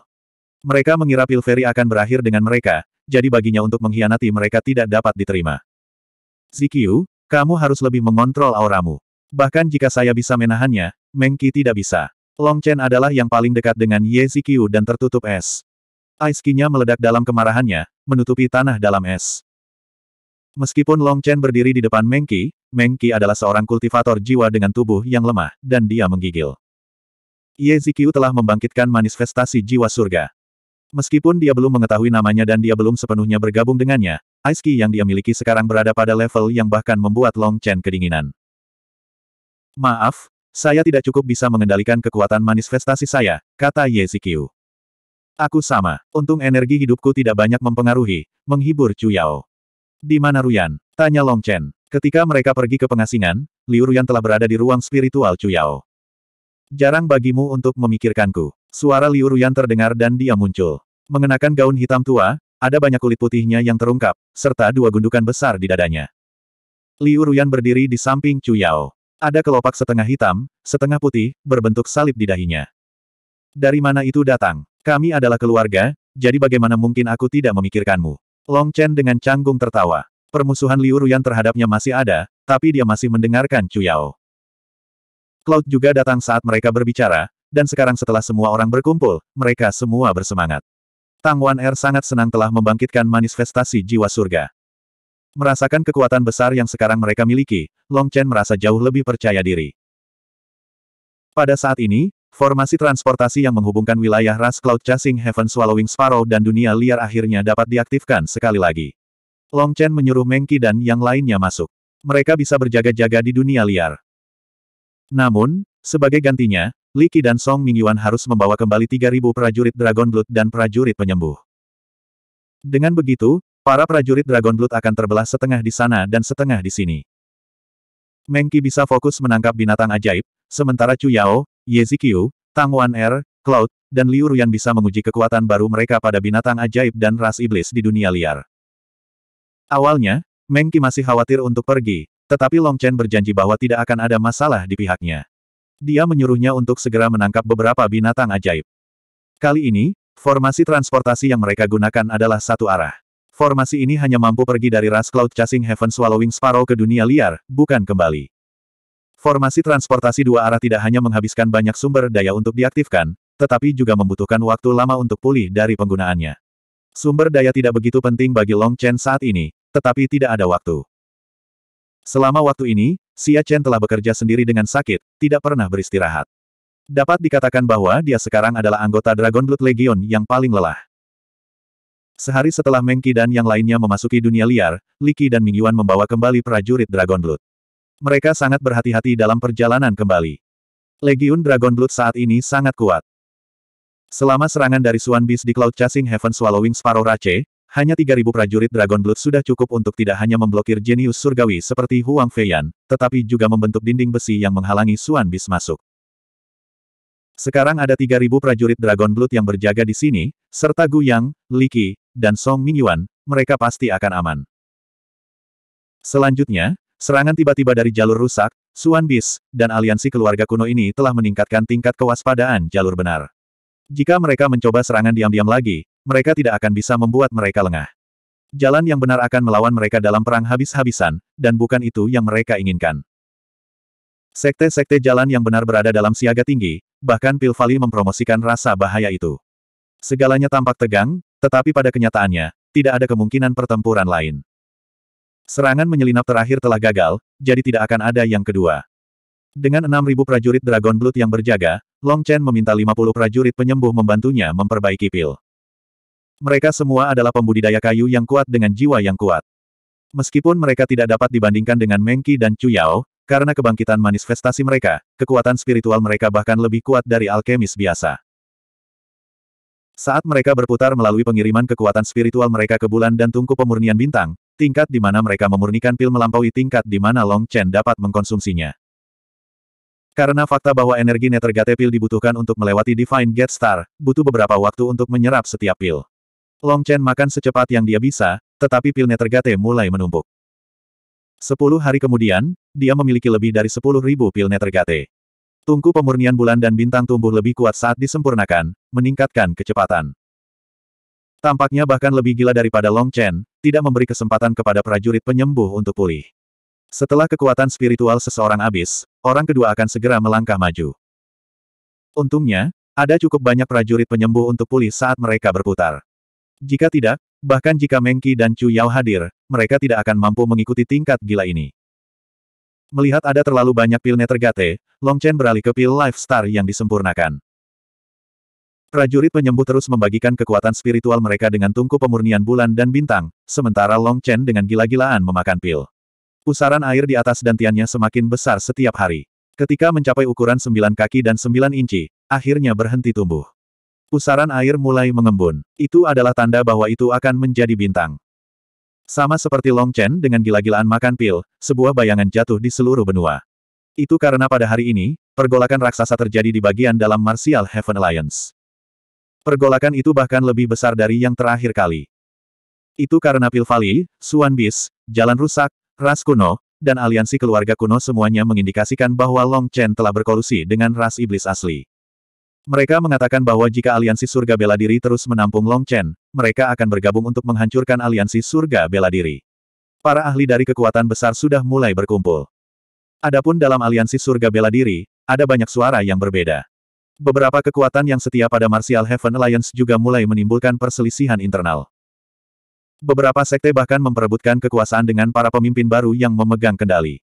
[SPEAKER 1] Mereka mengira pil ferry akan berakhir dengan mereka, jadi baginya untuk mengkhianati mereka tidak dapat diterima. Zikyu, kamu harus lebih mengontrol auramu. Bahkan jika saya bisa menahannya, Mengki tidak bisa. Long Chen adalah yang paling dekat dengan Ye Zikyu dan tertutup es. Aiskinya meledak dalam kemarahannya, menutupi tanah dalam es. Meskipun Long Chen berdiri di depan Mengki, Mengki adalah seorang kultivator jiwa dengan tubuh yang lemah, dan dia menggigil. Ye Zikyu telah membangkitkan manifestasi jiwa surga. Meskipun dia belum mengetahui namanya dan dia belum sepenuhnya bergabung dengannya, Ice yang dia miliki sekarang berada pada level yang bahkan membuat Long Chen kedinginan. Maaf, saya tidak cukup bisa mengendalikan kekuatan manifestasi saya, kata Ye Zikyu. Aku sama, untung energi hidupku tidak banyak mempengaruhi, menghibur Chu Yao. Di mana Ruyan? Tanya Long Chen. Ketika mereka pergi ke pengasingan, Liu Ruyan telah berada di ruang spiritual Chu Yao. Jarang bagimu untuk memikirkanku. Suara Liu Ruyan terdengar dan dia muncul. Mengenakan gaun hitam tua, ada banyak kulit putihnya yang terungkap, serta dua gundukan besar di dadanya. Liu Ruyan berdiri di samping Chu Yao. Ada kelopak setengah hitam, setengah putih, berbentuk salib di dahinya. Dari mana itu datang? Kami adalah keluarga, jadi bagaimana mungkin aku tidak memikirkanmu? Long Chen dengan canggung tertawa. Permusuhan Liu Ruyan terhadapnya masih ada, tapi dia masih mendengarkan Chu Yao. Cloud juga datang saat mereka berbicara, dan sekarang setelah semua orang berkumpul, mereka semua bersemangat. Tang Wan Er sangat senang telah membangkitkan manifestasi jiwa surga. Merasakan kekuatan besar yang sekarang mereka miliki, Long Chen merasa jauh lebih percaya diri. Pada saat ini, formasi transportasi yang menghubungkan wilayah Ras Cloud Chasing Heaven Swallowing Sparrow dan dunia liar akhirnya dapat diaktifkan sekali lagi. Long Chen menyuruh Mengki dan yang lainnya masuk. Mereka bisa berjaga-jaga di dunia liar. Namun, sebagai gantinya, Li Qi dan Song Mingyuan harus membawa kembali 3.000 prajurit Dragon Blood dan prajurit penyembuh. Dengan begitu, para prajurit Dragon Blood akan terbelah setengah di sana dan setengah di sini. Mengki bisa fokus menangkap binatang ajaib, sementara Chu Yao, Ye Zikyu, Tang Wan Er, Cloud, dan Liu Ruyan bisa menguji kekuatan baru mereka pada binatang ajaib dan ras iblis di dunia liar. Awalnya, Mengki masih khawatir untuk pergi, tetapi Long Chen berjanji bahwa tidak akan ada masalah di pihaknya. Dia menyuruhnya untuk segera menangkap beberapa binatang ajaib. Kali ini, formasi transportasi yang mereka gunakan adalah satu arah. Formasi ini hanya mampu pergi dari ras Cloud Chasing Heaven Swallowing Sparrow ke dunia liar, bukan kembali. Formasi transportasi dua arah tidak hanya menghabiskan banyak sumber daya untuk diaktifkan, tetapi juga membutuhkan waktu lama untuk pulih dari penggunaannya. Sumber daya tidak begitu penting bagi Long Chen saat ini, tetapi tidak ada waktu. Selama waktu ini, Xia Chen telah bekerja sendiri dengan sakit, tidak pernah beristirahat. Dapat dikatakan bahwa dia sekarang adalah anggota Dragon Blood Legion yang paling lelah. Sehari setelah Mengki dan yang lainnya memasuki dunia liar, Li dan Ming Yuan membawa kembali prajurit Dragon Blood. Mereka sangat berhati-hati dalam perjalanan kembali. Legion Dragon Blood saat ini sangat kuat. Selama serangan dari Swan Beast di Cloud Chasing Heaven Swallowing Sparrow Rache, hanya 3.000 prajurit Dragon Blood sudah cukup untuk tidak hanya memblokir jenius surgawi seperti Huang Feiyan, tetapi juga membentuk dinding besi yang menghalangi Suan Bis masuk. Sekarang ada 3.000 prajurit Dragon Blood yang berjaga di sini, serta Gu Yang, Li Qi, dan Song Mingyuan, mereka pasti akan aman. Selanjutnya, serangan tiba-tiba dari jalur rusak, Suan Bis, dan aliansi keluarga kuno ini telah meningkatkan tingkat kewaspadaan jalur benar. Jika mereka mencoba serangan diam-diam lagi, mereka tidak akan bisa membuat mereka lengah. Jalan yang benar akan melawan mereka dalam perang habis-habisan, dan bukan itu yang mereka inginkan. Sekte-sekte jalan yang benar berada dalam siaga tinggi, bahkan Pilvali mempromosikan rasa bahaya itu. Segalanya tampak tegang, tetapi pada kenyataannya, tidak ada kemungkinan pertempuran lain. Serangan menyelinap terakhir telah gagal, jadi tidak akan ada yang kedua. Dengan 6.000 prajurit Dragon Blood yang berjaga, Long Chen meminta 50 prajurit penyembuh membantunya memperbaiki pil. Mereka semua adalah pembudidaya kayu yang kuat dengan jiwa yang kuat. Meskipun mereka tidak dapat dibandingkan dengan Mengki dan Chu karena kebangkitan manifestasi mereka, kekuatan spiritual mereka bahkan lebih kuat dari alkemis biasa. Saat mereka berputar melalui pengiriman kekuatan spiritual mereka ke bulan dan tungku pemurnian bintang, tingkat di mana mereka memurnikan pil melampaui tingkat di mana Long Chen dapat mengkonsumsinya. Karena fakta bahwa energi netergate pil dibutuhkan untuk melewati Divine Gate Star, butuh beberapa waktu untuk menyerap setiap pil. Long Chen makan secepat yang dia bisa, tetapi pil netergate mulai menumpuk. Sepuluh hari kemudian, dia memiliki lebih dari sepuluh ribu pil netergate. Tungku pemurnian bulan dan bintang tumbuh lebih kuat saat disempurnakan, meningkatkan kecepatan. Tampaknya bahkan lebih gila daripada Long Chen, tidak memberi kesempatan kepada prajurit penyembuh untuk pulih. Setelah kekuatan spiritual seseorang habis, orang kedua akan segera melangkah maju. Untungnya, ada cukup banyak prajurit penyembuh untuk pulih saat mereka berputar. Jika tidak, bahkan jika Mengki dan Chu Yao hadir, mereka tidak akan mampu mengikuti tingkat gila ini. Melihat ada terlalu banyak pil Netergate, Long Chen beralih ke pil Life Star yang disempurnakan. Prajurit penyembuh terus membagikan kekuatan spiritual mereka dengan tungku pemurnian bulan dan bintang, sementara Long Chen dengan gila-gilaan memakan pil. Pusaran air di atas dantiannya semakin besar setiap hari. Ketika mencapai ukuran 9 kaki dan 9 inci, akhirnya berhenti tumbuh. Pusaran air mulai mengembun. Itu adalah tanda bahwa itu akan menjadi bintang. Sama seperti Long Chen dengan gila-gilaan makan pil, sebuah bayangan jatuh di seluruh benua. Itu karena pada hari ini, pergolakan raksasa terjadi di bagian dalam Martial Heaven Alliance. Pergolakan itu bahkan lebih besar dari yang terakhir kali. Itu karena Pil Valley, Suan Bis, Jalan Rusak, Ras Kuno, dan aliansi keluarga kuno semuanya mengindikasikan bahwa Long Chen telah berkolusi dengan ras iblis asli. Mereka mengatakan bahwa jika aliansi surga bela diri terus menampung Long Chen, mereka akan bergabung untuk menghancurkan aliansi surga bela diri. Para ahli dari kekuatan besar sudah mulai berkumpul. Adapun dalam aliansi surga bela diri, ada banyak suara yang berbeda. Beberapa kekuatan yang setia pada Martial Heaven Alliance juga mulai menimbulkan perselisihan internal. Beberapa sekte bahkan memperebutkan kekuasaan dengan para pemimpin baru yang memegang kendali.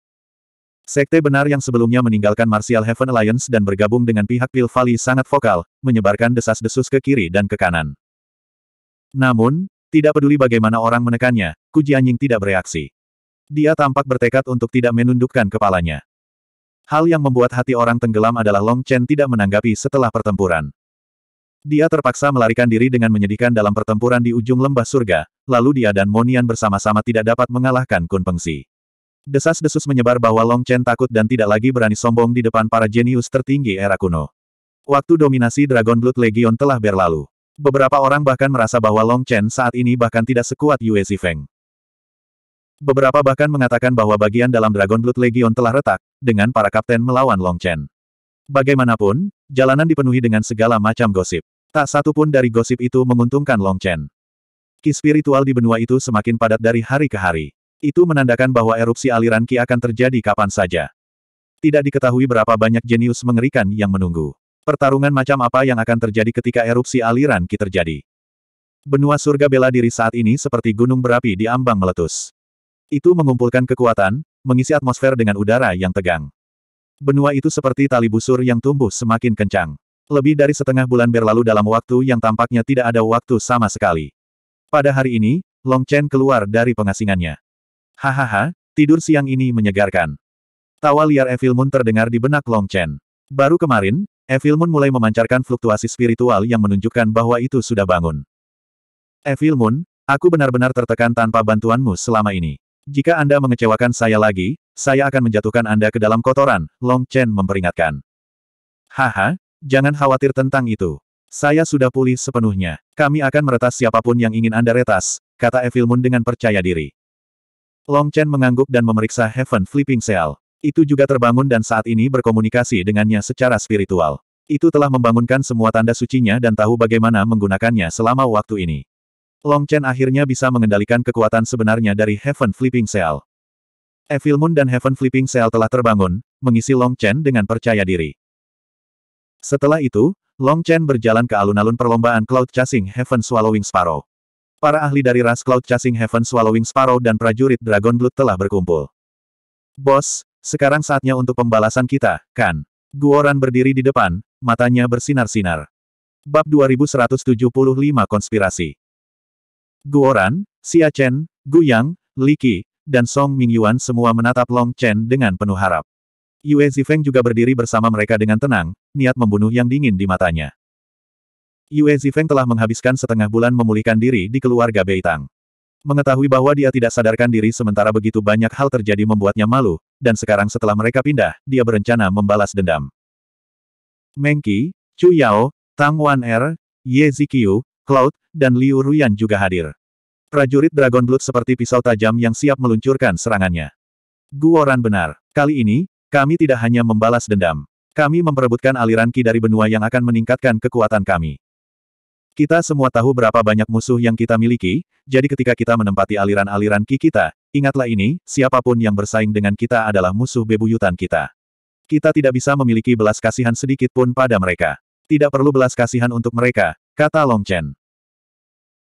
[SPEAKER 1] Sekte benar yang sebelumnya meninggalkan Martial Heaven Alliance dan bergabung dengan pihak Pil Valley sangat vokal, menyebarkan desas-desus ke kiri dan ke kanan. Namun, tidak peduli bagaimana orang menekannya, Ku Jianying tidak bereaksi. Dia tampak bertekad untuk tidak menundukkan kepalanya. Hal yang membuat hati orang tenggelam adalah Long Chen tidak menanggapi setelah pertempuran. Dia terpaksa melarikan diri dengan menyedihkan dalam pertempuran di ujung lembah surga, lalu dia dan Monian bersama-sama tidak dapat mengalahkan Kun Pengsi. Desas-desus menyebar bahwa Long Chen takut dan tidak lagi berani sombong di depan para jenius tertinggi era kuno. Waktu dominasi Dragon Blood Legion telah berlalu. Beberapa orang bahkan merasa bahwa Long Chen saat ini bahkan tidak sekuat Yue Zifeng. Beberapa bahkan mengatakan bahwa bagian dalam Dragon Blood Legion telah retak, dengan para kapten melawan Long Chen. Bagaimanapun, jalanan dipenuhi dengan segala macam gosip. Tak satu pun dari gosip itu menguntungkan Long Chen. Ki spiritual di benua itu semakin padat dari hari ke hari. Itu menandakan bahwa erupsi aliran Ki akan terjadi kapan saja. Tidak diketahui berapa banyak jenius mengerikan yang menunggu. Pertarungan macam apa yang akan terjadi ketika erupsi aliran Ki terjadi. Benua surga bela diri saat ini seperti gunung berapi di ambang meletus. Itu mengumpulkan kekuatan, mengisi atmosfer dengan udara yang tegang. Benua itu seperti tali busur yang tumbuh semakin kencang. Lebih dari setengah bulan berlalu dalam waktu yang tampaknya tidak ada waktu sama sekali. Pada hari ini, Long Chen keluar dari pengasingannya. Hahaha, tidur siang ini menyegarkan. Tawa liar Evil Moon terdengar di benak Long Chen. Baru kemarin, Evil Moon mulai memancarkan fluktuasi spiritual yang menunjukkan bahwa itu sudah bangun. Evil Moon, aku benar-benar tertekan tanpa bantuanmu selama ini. Jika Anda mengecewakan saya lagi, saya akan menjatuhkan Anda ke dalam kotoran, Long Chen memperingatkan. Haha, jangan khawatir tentang itu. Saya sudah pulih sepenuhnya. Kami akan meretas siapapun yang ingin Anda retas, kata Evil Moon dengan percaya diri. Long Chen mengangguk dan memeriksa Heaven Flipping Seal. Itu juga terbangun dan saat ini berkomunikasi dengannya secara spiritual. Itu telah membangunkan semua tanda sucinya dan tahu bagaimana menggunakannya selama waktu ini. Long Chen akhirnya bisa mengendalikan kekuatan sebenarnya dari Heaven Flipping Seal. Evil Moon dan Heaven Flipping Seal telah terbangun, mengisi Long Chen dengan percaya diri. Setelah itu, Long Chen berjalan ke alun-alun perlombaan Cloud Chasing Heaven Swallowing Sparrow. Para ahli dari ras Cloud Chasing Heaven Swallowing Sparrow dan prajurit Dragon Blood telah berkumpul. Bos, sekarang saatnya untuk pembalasan kita, kan? Guoran berdiri di depan, matanya bersinar-sinar. Bab 2175 Konspirasi Guoran, Xia Chen, Gu Yang, Li Qi, dan Song Mingyuan semua menatap Long Chen dengan penuh harap. Yue Zifeng juga berdiri bersama mereka dengan tenang, niat membunuh yang dingin di matanya. Yue Zifeng telah menghabiskan setengah bulan memulihkan diri di keluarga Beitang. Mengetahui bahwa dia tidak sadarkan diri sementara begitu banyak hal terjadi membuatnya malu, dan sekarang setelah mereka pindah, dia berencana membalas dendam. Mengki, Chu Yao, Tang Wan Er, Ye Zikiu, Cloud, dan Liu Ruyan juga hadir. Prajurit Dragon Blood seperti pisau tajam yang siap meluncurkan serangannya. Guoran benar. Kali ini, kami tidak hanya membalas dendam. Kami memperebutkan aliran Ki dari benua yang akan meningkatkan kekuatan kami. Kita semua tahu berapa banyak musuh yang kita miliki, jadi ketika kita menempati aliran-aliran Ki kita, ingatlah ini, siapapun yang bersaing dengan kita adalah musuh bebuyutan kita. Kita tidak bisa memiliki belas kasihan sedikit pun pada mereka. Tidak perlu belas kasihan untuk mereka, kata Long Chen.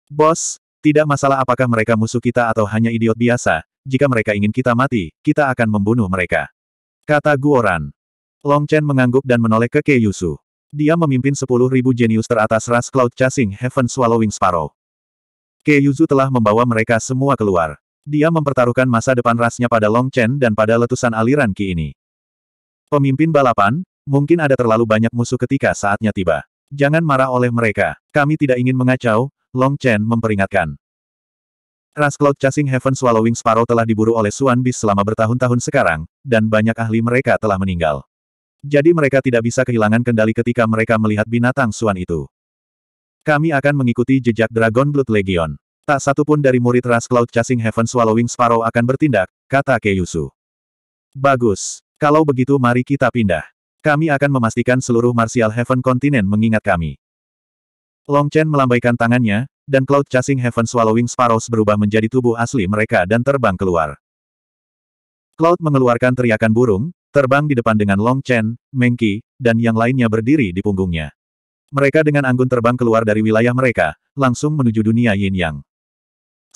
[SPEAKER 1] Bos, tidak masalah apakah mereka musuh kita atau hanya idiot biasa, jika mereka ingin kita mati, kita akan membunuh mereka. Kata Guoran. Long Chen mengangguk dan menoleh ke Ke Yusu. Dia memimpin 10.000 jenius teratas ras Cloud Chasing Heaven Swallowing Sparrow. Ke Yuzu telah membawa mereka semua keluar. Dia mempertaruhkan masa depan rasnya pada Long Chen dan pada letusan aliran Ki ini. Pemimpin balapan, mungkin ada terlalu banyak musuh ketika saatnya tiba. Jangan marah oleh mereka. Kami tidak ingin mengacau, Long Chen memperingatkan. Ras Cloud Chasing Heaven Swallowing Sparrow telah diburu oleh Suan Bis selama bertahun-tahun sekarang, dan banyak ahli mereka telah meninggal. Jadi mereka tidak bisa kehilangan kendali ketika mereka melihat binatang suan itu. Kami akan mengikuti jejak Dragon Blood Legion. Tak satu pun dari murid ras Cloud Chasing Heaven Swallowing Sparrow akan bertindak, kata Keyusu. Bagus. Kalau begitu mari kita pindah. Kami akan memastikan seluruh Martial Heaven Continent mengingat kami. Long Chen melambaikan tangannya, dan Cloud Chasing Heaven Swallowing Sparrows berubah menjadi tubuh asli mereka dan terbang keluar. Cloud mengeluarkan teriakan burung, terbang di depan dengan Long Chen, Meng Qi, dan yang lainnya berdiri di punggungnya. Mereka dengan anggun terbang keluar dari wilayah mereka, langsung menuju dunia Yin Yang.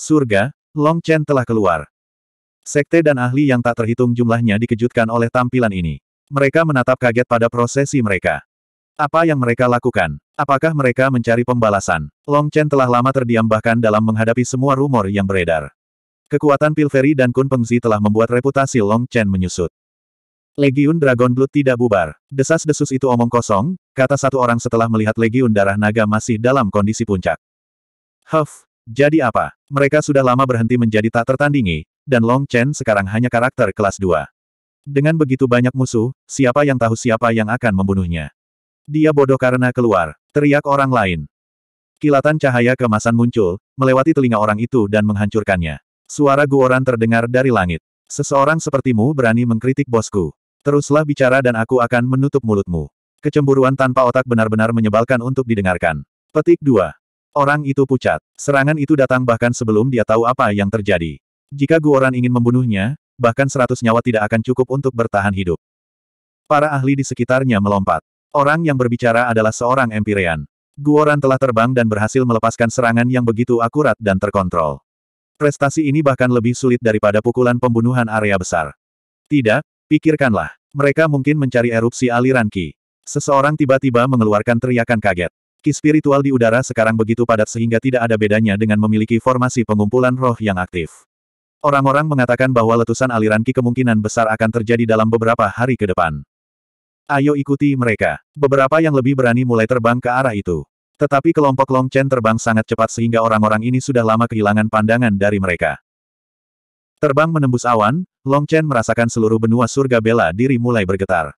[SPEAKER 1] Surga, Long Chen telah keluar. Sekte dan ahli yang tak terhitung jumlahnya dikejutkan oleh tampilan ini. Mereka menatap kaget pada prosesi mereka. Apa yang mereka lakukan? Apakah mereka mencari pembalasan? Long Chen telah lama terdiam bahkan dalam menghadapi semua rumor yang beredar. Kekuatan Pilferi dan Kun Pengzi telah membuat reputasi Long Chen menyusut. Legiun Dragon Blood tidak bubar. Desas-desus itu omong kosong, kata satu orang setelah melihat Legiun Darah Naga masih dalam kondisi puncak. Huff, jadi apa? Mereka sudah lama berhenti menjadi tak tertandingi, dan Long Chen sekarang hanya karakter kelas 2. Dengan begitu banyak musuh, siapa yang tahu siapa yang akan membunuhnya? Dia bodoh karena keluar, teriak orang lain. Kilatan cahaya kemasan muncul, melewati telinga orang itu dan menghancurkannya. Suara guoran terdengar dari langit. Seseorang sepertimu berani mengkritik bosku. Teruslah bicara dan aku akan menutup mulutmu. Kecemburuan tanpa otak benar-benar menyebalkan untuk didengarkan. Petik 2. Orang itu pucat. Serangan itu datang bahkan sebelum dia tahu apa yang terjadi. Jika Guoran ingin membunuhnya, bahkan seratus nyawa tidak akan cukup untuk bertahan hidup. Para ahli di sekitarnya melompat. Orang yang berbicara adalah seorang Empyrean. Guoran telah terbang dan berhasil melepaskan serangan yang begitu akurat dan terkontrol. Prestasi ini bahkan lebih sulit daripada pukulan pembunuhan area besar. Tidak, pikirkanlah. Mereka mungkin mencari erupsi aliran Ki. Seseorang tiba-tiba mengeluarkan teriakan kaget. Ki spiritual di udara sekarang begitu padat sehingga tidak ada bedanya dengan memiliki formasi pengumpulan roh yang aktif. Orang-orang mengatakan bahwa letusan aliran Ki kemungkinan besar akan terjadi dalam beberapa hari ke depan. Ayo ikuti mereka. Beberapa yang lebih berani mulai terbang ke arah itu. Tetapi kelompok Long Chen terbang sangat cepat sehingga orang-orang ini sudah lama kehilangan pandangan dari mereka. Terbang menembus awan, Long Chen merasakan seluruh benua surga bela diri mulai bergetar.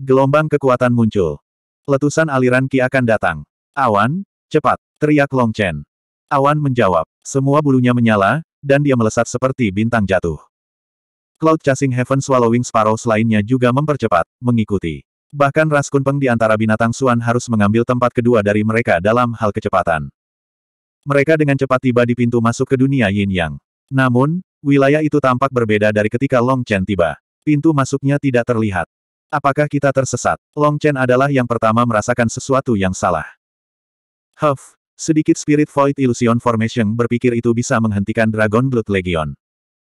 [SPEAKER 1] Gelombang kekuatan muncul. Letusan aliran Ki akan datang. Awan, cepat, teriak Long Chen. Awan menjawab, semua bulunya menyala, dan dia melesat seperti bintang jatuh. Cloud Chasing Heaven Swallowing Sparrow lainnya juga mempercepat, mengikuti. Bahkan Ras Kunpeng di antara binatang Suan harus mengambil tempat kedua dari mereka dalam hal kecepatan. Mereka dengan cepat tiba di pintu masuk ke dunia Yin Yang. Namun, Wilayah itu tampak berbeda dari ketika Long Chen tiba. Pintu masuknya tidak terlihat. Apakah kita tersesat? Long Chen adalah yang pertama merasakan sesuatu yang salah. Huff, sedikit Spirit Void Illusion Formation berpikir itu bisa menghentikan Dragon Blood Legion.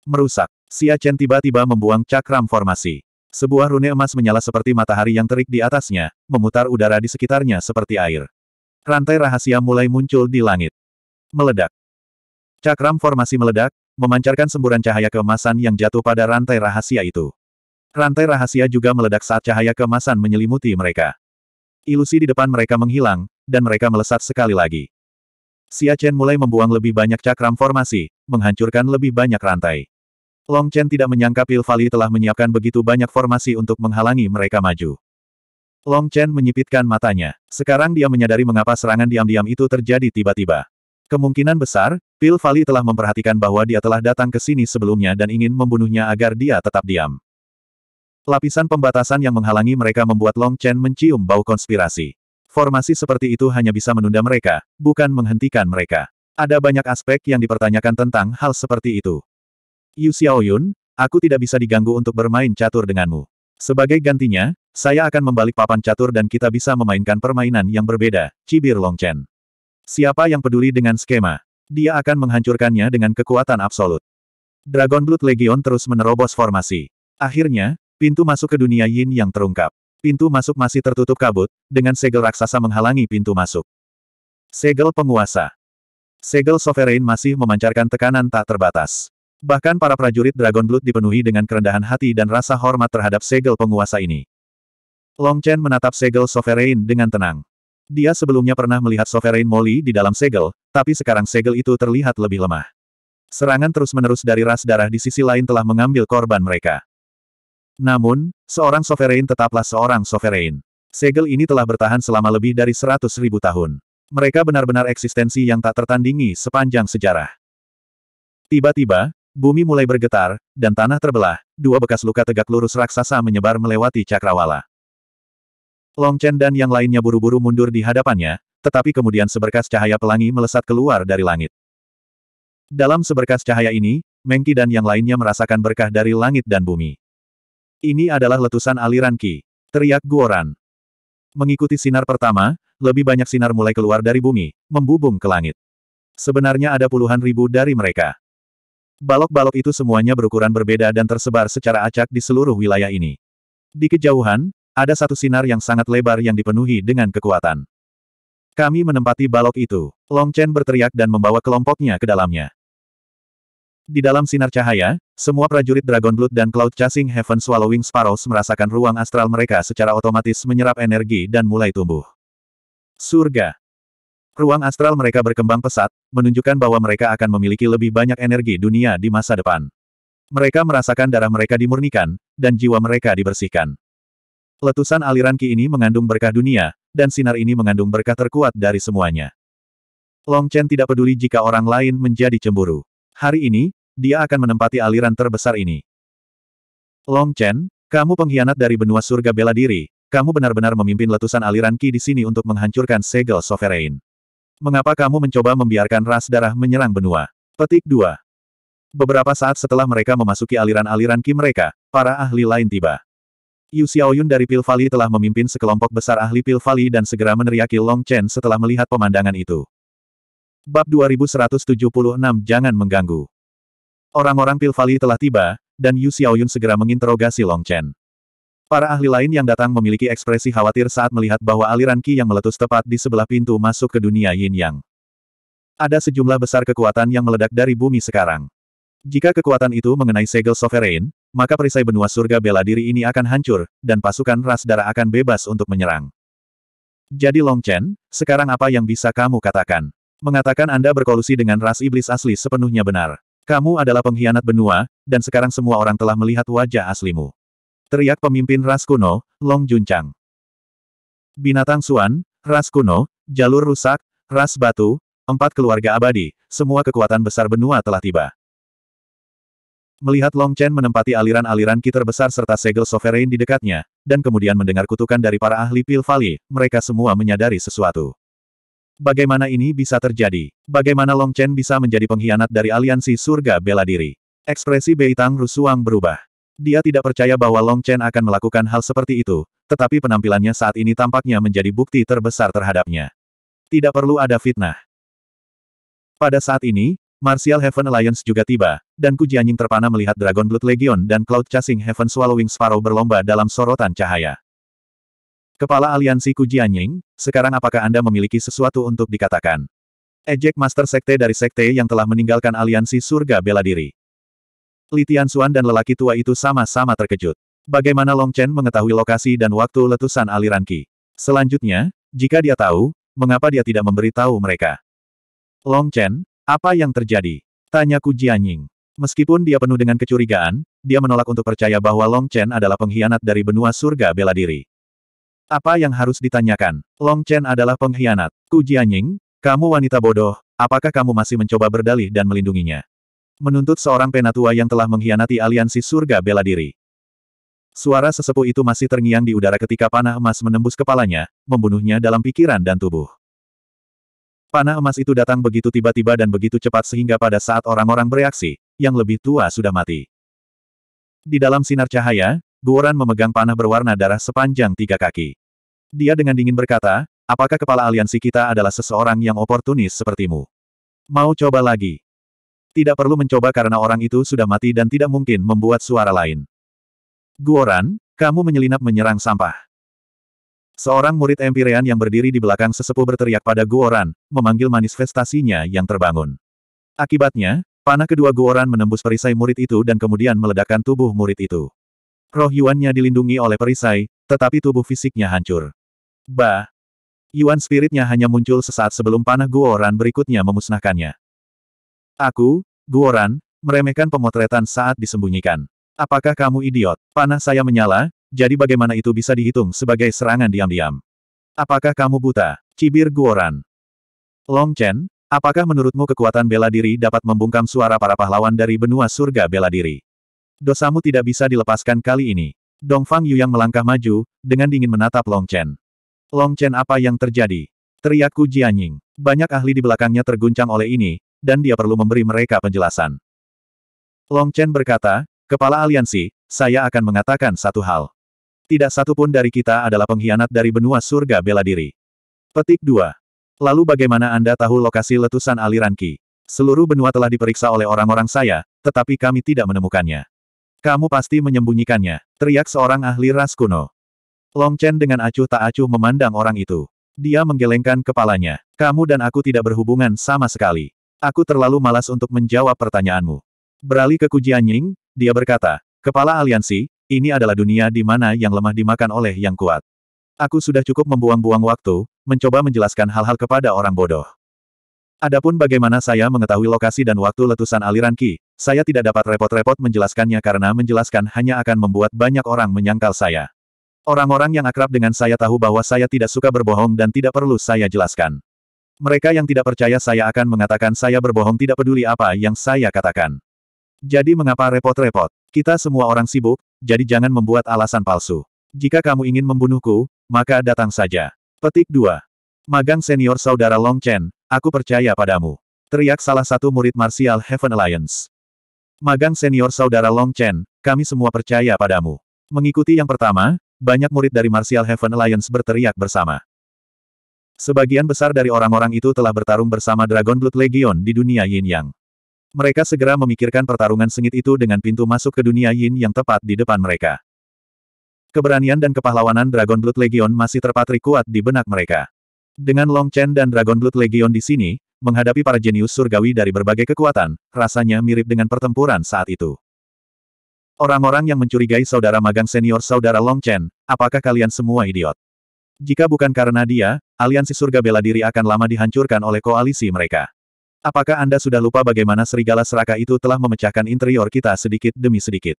[SPEAKER 1] Merusak, Xia Chen tiba-tiba membuang cakram formasi. Sebuah rune emas menyala seperti matahari yang terik di atasnya, memutar udara di sekitarnya seperti air. Rantai rahasia mulai muncul di langit. Meledak. Cakram formasi meledak, memancarkan semburan cahaya keemasan yang jatuh pada rantai rahasia itu. Rantai rahasia juga meledak saat cahaya kemasan menyelimuti mereka. Ilusi di depan mereka menghilang, dan mereka melesat sekali lagi. Xia Chen mulai membuang lebih banyak cakram formasi, menghancurkan lebih banyak rantai. Long Chen tidak menyangka Pil Valley telah menyiapkan begitu banyak formasi untuk menghalangi mereka maju. Long Chen menyipitkan matanya. Sekarang dia menyadari mengapa serangan diam-diam itu terjadi tiba-tiba. Kemungkinan besar, Pil Vali telah memperhatikan bahwa dia telah datang ke sini sebelumnya dan ingin membunuhnya agar dia tetap diam. Lapisan pembatasan yang menghalangi mereka membuat Long Chen mencium bau konspirasi. Formasi seperti itu hanya bisa menunda mereka, bukan menghentikan mereka. Ada banyak aspek yang dipertanyakan tentang hal seperti itu. Yu Xiaoyun, aku tidak bisa diganggu untuk bermain catur denganmu. Sebagai gantinya, saya akan membalik papan catur dan kita bisa memainkan permainan yang berbeda, cibir Long Chen. Siapa yang peduli dengan skema? Dia akan menghancurkannya dengan kekuatan absolut. Dragon Blood Legion terus menerobos formasi. Akhirnya, pintu masuk ke dunia Yin yang terungkap. Pintu masuk masih tertutup kabut, dengan segel raksasa menghalangi pintu masuk. Segel penguasa. Segel Sovereign masih memancarkan tekanan tak terbatas. Bahkan para prajurit Dragon Blood dipenuhi dengan kerendahan hati dan rasa hormat terhadap segel penguasa ini. Long Chen menatap segel Sovereign dengan tenang. Dia sebelumnya pernah melihat Sovereign Molly di dalam segel, tapi sekarang segel itu terlihat lebih lemah. Serangan terus-menerus dari ras darah di sisi lain telah mengambil korban mereka. Namun, seorang Sovereign tetaplah seorang Sovereign. Segel ini telah bertahan selama lebih dari seratus ribu tahun. Mereka benar-benar eksistensi yang tak tertandingi sepanjang sejarah. Tiba-tiba, bumi mulai bergetar, dan tanah terbelah, dua bekas luka tegak lurus raksasa menyebar melewati cakrawala. Long Chen dan yang lainnya buru-buru mundur di hadapannya, tetapi kemudian seberkas cahaya pelangi melesat keluar dari langit. Dalam seberkas cahaya ini, Mengki dan yang lainnya merasakan berkah dari langit dan bumi. Ini adalah letusan aliran Ki. Teriak Guoran. Mengikuti sinar pertama, lebih banyak sinar mulai keluar dari bumi, membubung ke langit. Sebenarnya ada puluhan ribu dari mereka. Balok-balok itu semuanya berukuran berbeda dan tersebar secara acak di seluruh wilayah ini. Di kejauhan, ada satu sinar yang sangat lebar yang dipenuhi dengan kekuatan. Kami menempati balok itu. Long Chen berteriak dan membawa kelompoknya ke dalamnya. Di dalam sinar cahaya, semua prajurit Dragon Blood dan Cloud Chasing Heaven Swallowing Sparrows merasakan ruang astral mereka secara otomatis menyerap energi dan mulai tumbuh. Surga. Ruang astral mereka berkembang pesat, menunjukkan bahwa mereka akan memiliki lebih banyak energi dunia di masa depan. Mereka merasakan darah mereka dimurnikan, dan jiwa mereka dibersihkan. Letusan aliran Ki ini mengandung berkah dunia, dan sinar ini mengandung berkah terkuat dari semuanya. Long Chen tidak peduli jika orang lain menjadi cemburu. Hari ini, dia akan menempati aliran terbesar ini. Long Chen, kamu pengkhianat dari benua surga bela diri, kamu benar-benar memimpin letusan aliran Ki di sini untuk menghancurkan segel sovereign. Mengapa kamu mencoba membiarkan ras darah menyerang benua? Petik 2. Beberapa saat setelah mereka memasuki aliran-aliran Qi mereka, para ahli lain tiba. Yu Xiaoyun dari Pil Valley telah memimpin sekelompok besar ahli Pil Valley dan segera meneriaki Long Chen setelah melihat pemandangan itu. Bab 2176 Jangan Mengganggu Orang-orang Pil Valley telah tiba, dan Yu Xiaoyun segera menginterogasi Long Chen. Para ahli lain yang datang memiliki ekspresi khawatir saat melihat bahwa aliran Qi yang meletus tepat di sebelah pintu masuk ke dunia Yin Yang. Ada sejumlah besar kekuatan yang meledak dari bumi sekarang. Jika kekuatan itu mengenai segel sovereign, maka perisai benua surga bela diri ini akan hancur, dan pasukan ras darah akan bebas untuk menyerang. Jadi Long Chen, sekarang apa yang bisa kamu katakan? Mengatakan Anda berkolusi dengan ras iblis asli sepenuhnya benar. Kamu adalah pengkhianat benua, dan sekarang semua orang telah melihat wajah aslimu. Teriak pemimpin ras kuno, Long Jun Chang. Binatang Suan, ras kuno, jalur rusak, ras batu, empat keluarga abadi, semua kekuatan besar benua telah tiba. Melihat Long Chen menempati aliran-aliran ki terbesar serta segel sovereign di dekatnya, dan kemudian mendengar kutukan dari para ahli Pil Valley, mereka semua menyadari sesuatu. Bagaimana ini bisa terjadi? Bagaimana Long Chen bisa menjadi pengkhianat dari aliansi surga bela diri? Ekspresi Bei Beitang Rusuang berubah. Dia tidak percaya bahwa Long Chen akan melakukan hal seperti itu, tetapi penampilannya saat ini tampaknya menjadi bukti terbesar terhadapnya. Tidak perlu ada fitnah. Pada saat ini, Martial Heaven Alliance juga tiba, dan Ku Jianying terpana melihat Dragon Blood Legion dan Cloud Chasing Heaven Swallowing Sparrow berlomba dalam sorotan cahaya. Kepala Aliansi Ku Jianying, sekarang apakah Anda memiliki sesuatu untuk dikatakan? Ejek Master Sekte dari Sekte yang telah meninggalkan Aliansi Surga Bela Diri. Li Tianxuan dan lelaki tua itu sama-sama terkejut. Bagaimana Long Chen mengetahui lokasi dan waktu letusan aliran Qi? Selanjutnya, jika dia tahu, mengapa dia tidak memberitahu mereka? Long Chen, apa yang terjadi? Tanya Ku Jianying. Meskipun dia penuh dengan kecurigaan, dia menolak untuk percaya bahwa Long Chen adalah pengkhianat dari benua surga bela diri. Apa yang harus ditanyakan? Long Chen adalah pengkhianat. Ku Jianying, kamu wanita bodoh, apakah kamu masih mencoba berdalih dan melindunginya? Menuntut seorang penatua yang telah mengkhianati aliansi surga bela diri. Suara sesepuh itu masih terngiang di udara ketika panah emas menembus kepalanya, membunuhnya dalam pikiran dan tubuh. Panah emas itu datang begitu tiba-tiba dan begitu cepat sehingga pada saat orang-orang bereaksi, yang lebih tua sudah mati. Di dalam sinar cahaya, Guoran memegang panah berwarna darah sepanjang tiga kaki. Dia dengan dingin berkata, apakah kepala aliansi kita adalah seseorang yang oportunis sepertimu? Mau coba lagi? Tidak perlu mencoba karena orang itu sudah mati dan tidak mungkin membuat suara lain. Guoran, kamu menyelinap menyerang sampah. Seorang murid Empirean yang berdiri di belakang sesepuh berteriak pada Guoran, memanggil manifestasinya yang terbangun. Akibatnya, panah kedua Guoran menembus perisai murid itu dan kemudian meledakkan tubuh murid itu. Roh Yuannya dilindungi oleh perisai, tetapi tubuh fisiknya hancur. Bah! Yuan spiritnya hanya muncul sesaat sebelum panah Guoran berikutnya memusnahkannya. Aku, Guoran, meremehkan pemotretan saat disembunyikan. Apakah kamu idiot? Panah saya menyala, jadi bagaimana itu bisa dihitung sebagai serangan diam-diam? Apakah kamu buta? Cibir Guoran. Long Chen, apakah menurutmu kekuatan bela diri dapat membungkam suara para pahlawan dari benua surga bela diri? Dosamu tidak bisa dilepaskan kali ini. Dongfang Yu yang melangkah maju, dengan dingin menatap Long Chen. Long Chen apa yang terjadi? Teriakku Jianying. Banyak ahli di belakangnya terguncang oleh ini, dan dia perlu memberi mereka penjelasan. Long Chen berkata, Kepala Aliansi, saya akan mengatakan satu hal. Tidak satu pun dari kita adalah pengkhianat dari benua surga bela diri. Petik 2. Lalu bagaimana Anda tahu lokasi letusan aliran Ki? Seluruh benua telah diperiksa oleh orang-orang saya, tetapi kami tidak menemukannya. Kamu pasti menyembunyikannya, teriak seorang ahli ras kuno. Long Chen dengan acuh tak acuh memandang orang itu. Dia menggelengkan kepalanya. Kamu dan aku tidak berhubungan sama sekali. Aku terlalu malas untuk menjawab pertanyaanmu. Beralih ke Kujian Ying, dia berkata, Kepala Aliansi, ini adalah dunia di mana yang lemah dimakan oleh yang kuat. Aku sudah cukup membuang-buang waktu, mencoba menjelaskan hal-hal kepada orang bodoh. Adapun bagaimana saya mengetahui lokasi dan waktu letusan aliran Ki, saya tidak dapat repot-repot menjelaskannya karena menjelaskan hanya akan membuat banyak orang menyangkal saya. Orang-orang yang akrab dengan saya tahu bahwa saya tidak suka berbohong dan tidak perlu saya jelaskan. Mereka yang tidak percaya saya akan mengatakan saya berbohong tidak peduli apa yang saya katakan. Jadi mengapa repot-repot? Kita semua orang sibuk, jadi jangan membuat alasan palsu. Jika kamu ingin membunuhku, maka datang saja. Petik 2. Magang senior saudara Long Chen, aku percaya padamu. Teriak salah satu murid Martial Heaven Alliance. Magang senior saudara Long Chen, kami semua percaya padamu. Mengikuti yang pertama, banyak murid dari Martial Heaven Alliance berteriak bersama. Sebagian besar dari orang-orang itu telah bertarung bersama Dragon Blood Legion di dunia Yin Yang. Mereka segera memikirkan pertarungan sengit itu dengan pintu masuk ke dunia Yin yang tepat di depan mereka. Keberanian dan kepahlawanan Dragon Blood Legion masih terpatri kuat di benak mereka. Dengan Long Chen dan Dragon Blood Legion di sini, menghadapi para jenius surgawi dari berbagai kekuatan, rasanya mirip dengan pertempuran saat itu. Orang-orang yang mencurigai saudara magang senior saudara Long Chen, apakah kalian semua idiot? Jika bukan karena dia, aliansi surga bela diri akan lama dihancurkan oleh koalisi mereka. Apakah Anda sudah lupa bagaimana serigala seraka itu telah memecahkan interior kita sedikit demi sedikit?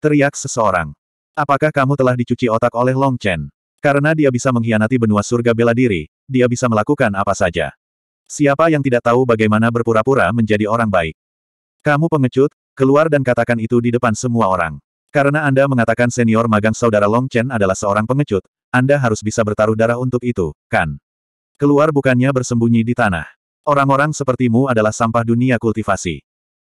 [SPEAKER 1] Teriak seseorang. Apakah kamu telah dicuci otak oleh Long Chen? Karena dia bisa mengkhianati benua surga bela diri, dia bisa melakukan apa saja. Siapa yang tidak tahu bagaimana berpura-pura menjadi orang baik? Kamu pengecut, keluar dan katakan itu di depan semua orang. Karena Anda mengatakan senior magang saudara Long Chen adalah seorang pengecut, Anda harus bisa bertaruh darah untuk itu, kan? Keluar bukannya bersembunyi di tanah. Orang-orang sepertimu adalah sampah dunia kultivasi.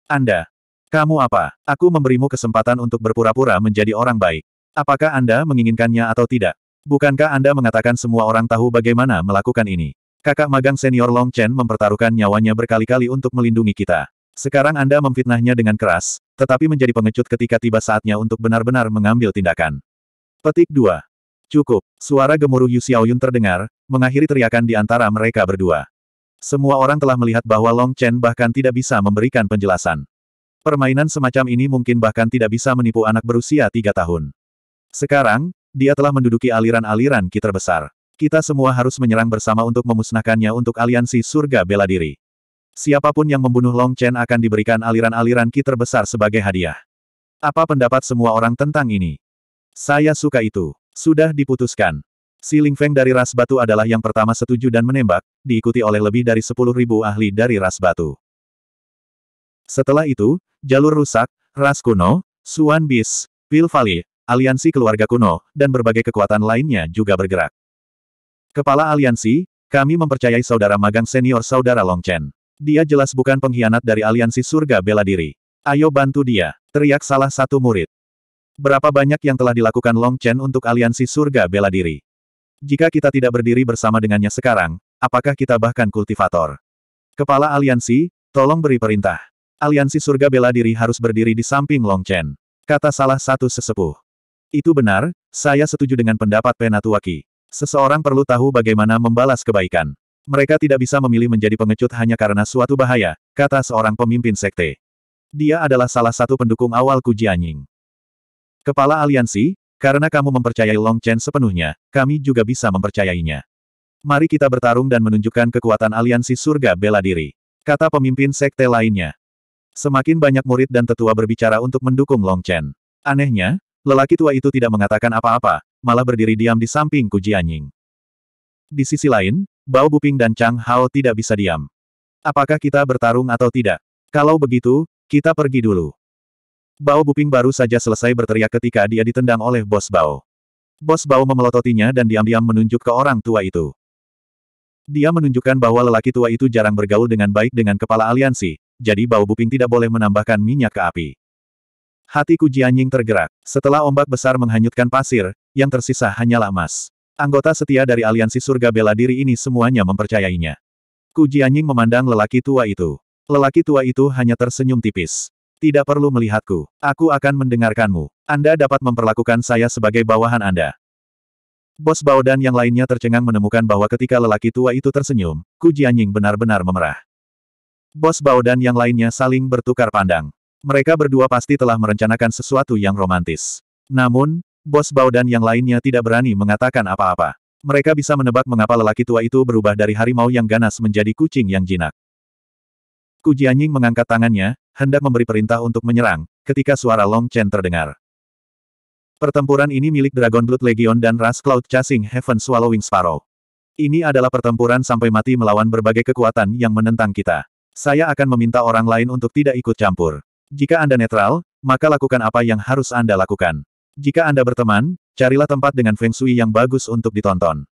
[SPEAKER 1] Anda. Kamu apa? Aku memberimu kesempatan untuk berpura-pura menjadi orang baik. Apakah Anda menginginkannya atau tidak? Bukankah Anda mengatakan semua orang tahu bagaimana melakukan ini? Kakak magang senior Long Chen mempertaruhkan nyawanya berkali-kali untuk melindungi kita. Sekarang Anda memfitnahnya dengan keras, tetapi menjadi pengecut ketika tiba saatnya untuk benar-benar mengambil tindakan. Petik 2. Cukup. Suara gemuruh Yu Xiaoyun terdengar, mengakhiri teriakan di antara mereka berdua. Semua orang telah melihat bahwa Long Chen bahkan tidak bisa memberikan penjelasan. Permainan semacam ini mungkin bahkan tidak bisa menipu anak berusia tiga tahun. Sekarang, dia telah menduduki aliran-aliran Ki terbesar. Kita semua harus menyerang bersama untuk memusnahkannya untuk aliansi surga bela diri. Siapapun yang membunuh Long Chen akan diberikan aliran-aliran Ki terbesar sebagai hadiah. Apa pendapat semua orang tentang ini? Saya suka itu. Sudah diputuskan. Si Ling Feng dari ras batu adalah yang pertama setuju dan menembak, diikuti oleh lebih dari 10.000 ahli dari ras batu. Setelah itu, jalur rusak, ras kuno, Suan Bis, Pil Vali, aliansi keluarga kuno, dan berbagai kekuatan lainnya juga bergerak. Kepala aliansi, kami mempercayai saudara magang senior saudara Long Chen. Dia jelas bukan pengkhianat dari aliansi surga bela diri. Ayo bantu dia, teriak salah satu murid. Berapa banyak yang telah dilakukan Long Chen untuk aliansi surga bela diri? Jika kita tidak berdiri bersama dengannya sekarang, apakah kita bahkan kultivator? Kepala aliansi, tolong beri perintah. Aliansi surga bela diri harus berdiri di samping Long Chen. Kata salah satu sesepuh. Itu benar, saya setuju dengan pendapat Penatuaki. Seseorang perlu tahu bagaimana membalas kebaikan. Mereka tidak bisa memilih menjadi pengecut hanya karena suatu bahaya, kata seorang pemimpin sekte. Dia adalah salah satu pendukung awal Kuji Anjing. Kepala aliansi, karena kamu mempercayai Long Chen sepenuhnya, kami juga bisa mempercayainya. Mari kita bertarung dan menunjukkan kekuatan aliansi surga bela diri. Kata pemimpin sekte lainnya. Semakin banyak murid dan tetua berbicara untuk mendukung Long Chen. Anehnya, lelaki tua itu tidak mengatakan apa-apa, malah berdiri diam di samping Kujianying. Di sisi lain, Bao Buping dan Chang Hao tidak bisa diam. Apakah kita bertarung atau tidak? Kalau begitu, kita pergi dulu. Bao Buping baru saja selesai berteriak ketika dia ditendang oleh bos Bao. Bos Bao memelototinya dan diam-diam menunjuk ke orang tua itu. Dia menunjukkan bahwa lelaki tua itu jarang bergaul dengan baik dengan kepala aliansi, jadi Bao Buping tidak boleh menambahkan minyak ke api. Hati Kujianying tergerak. Setelah ombak besar menghanyutkan pasir, yang tersisa hanyalah emas. Anggota setia dari aliansi surga bela diri ini semuanya mempercayainya. Kujianying memandang lelaki tua itu. Lelaki tua itu hanya tersenyum tipis. Tidak perlu melihatku. Aku akan mendengarkanmu. Anda dapat memperlakukan saya sebagai bawahan Anda. Bos Bao dan yang lainnya tercengang menemukan bahwa ketika lelaki tua itu tersenyum, Ku Jianying benar-benar memerah. Bos Bao dan yang lainnya saling bertukar pandang. Mereka berdua pasti telah merencanakan sesuatu yang romantis. Namun, Bos Bao dan yang lainnya tidak berani mengatakan apa-apa. Mereka bisa menebak mengapa lelaki tua itu berubah dari harimau yang ganas menjadi kucing yang jinak. Ku Jianying mengangkat tangannya, hendak memberi perintah untuk menyerang, ketika suara Long Chen terdengar. Pertempuran ini milik Dragon Blood Legion dan Ras Cloud Chasing Heaven Swallowing Sparrow. Ini adalah pertempuran sampai mati melawan berbagai kekuatan yang menentang kita. Saya akan meminta orang lain untuk tidak ikut campur. Jika Anda netral, maka lakukan apa yang harus Anda lakukan. Jika Anda berteman, carilah tempat dengan feng shui yang bagus untuk ditonton.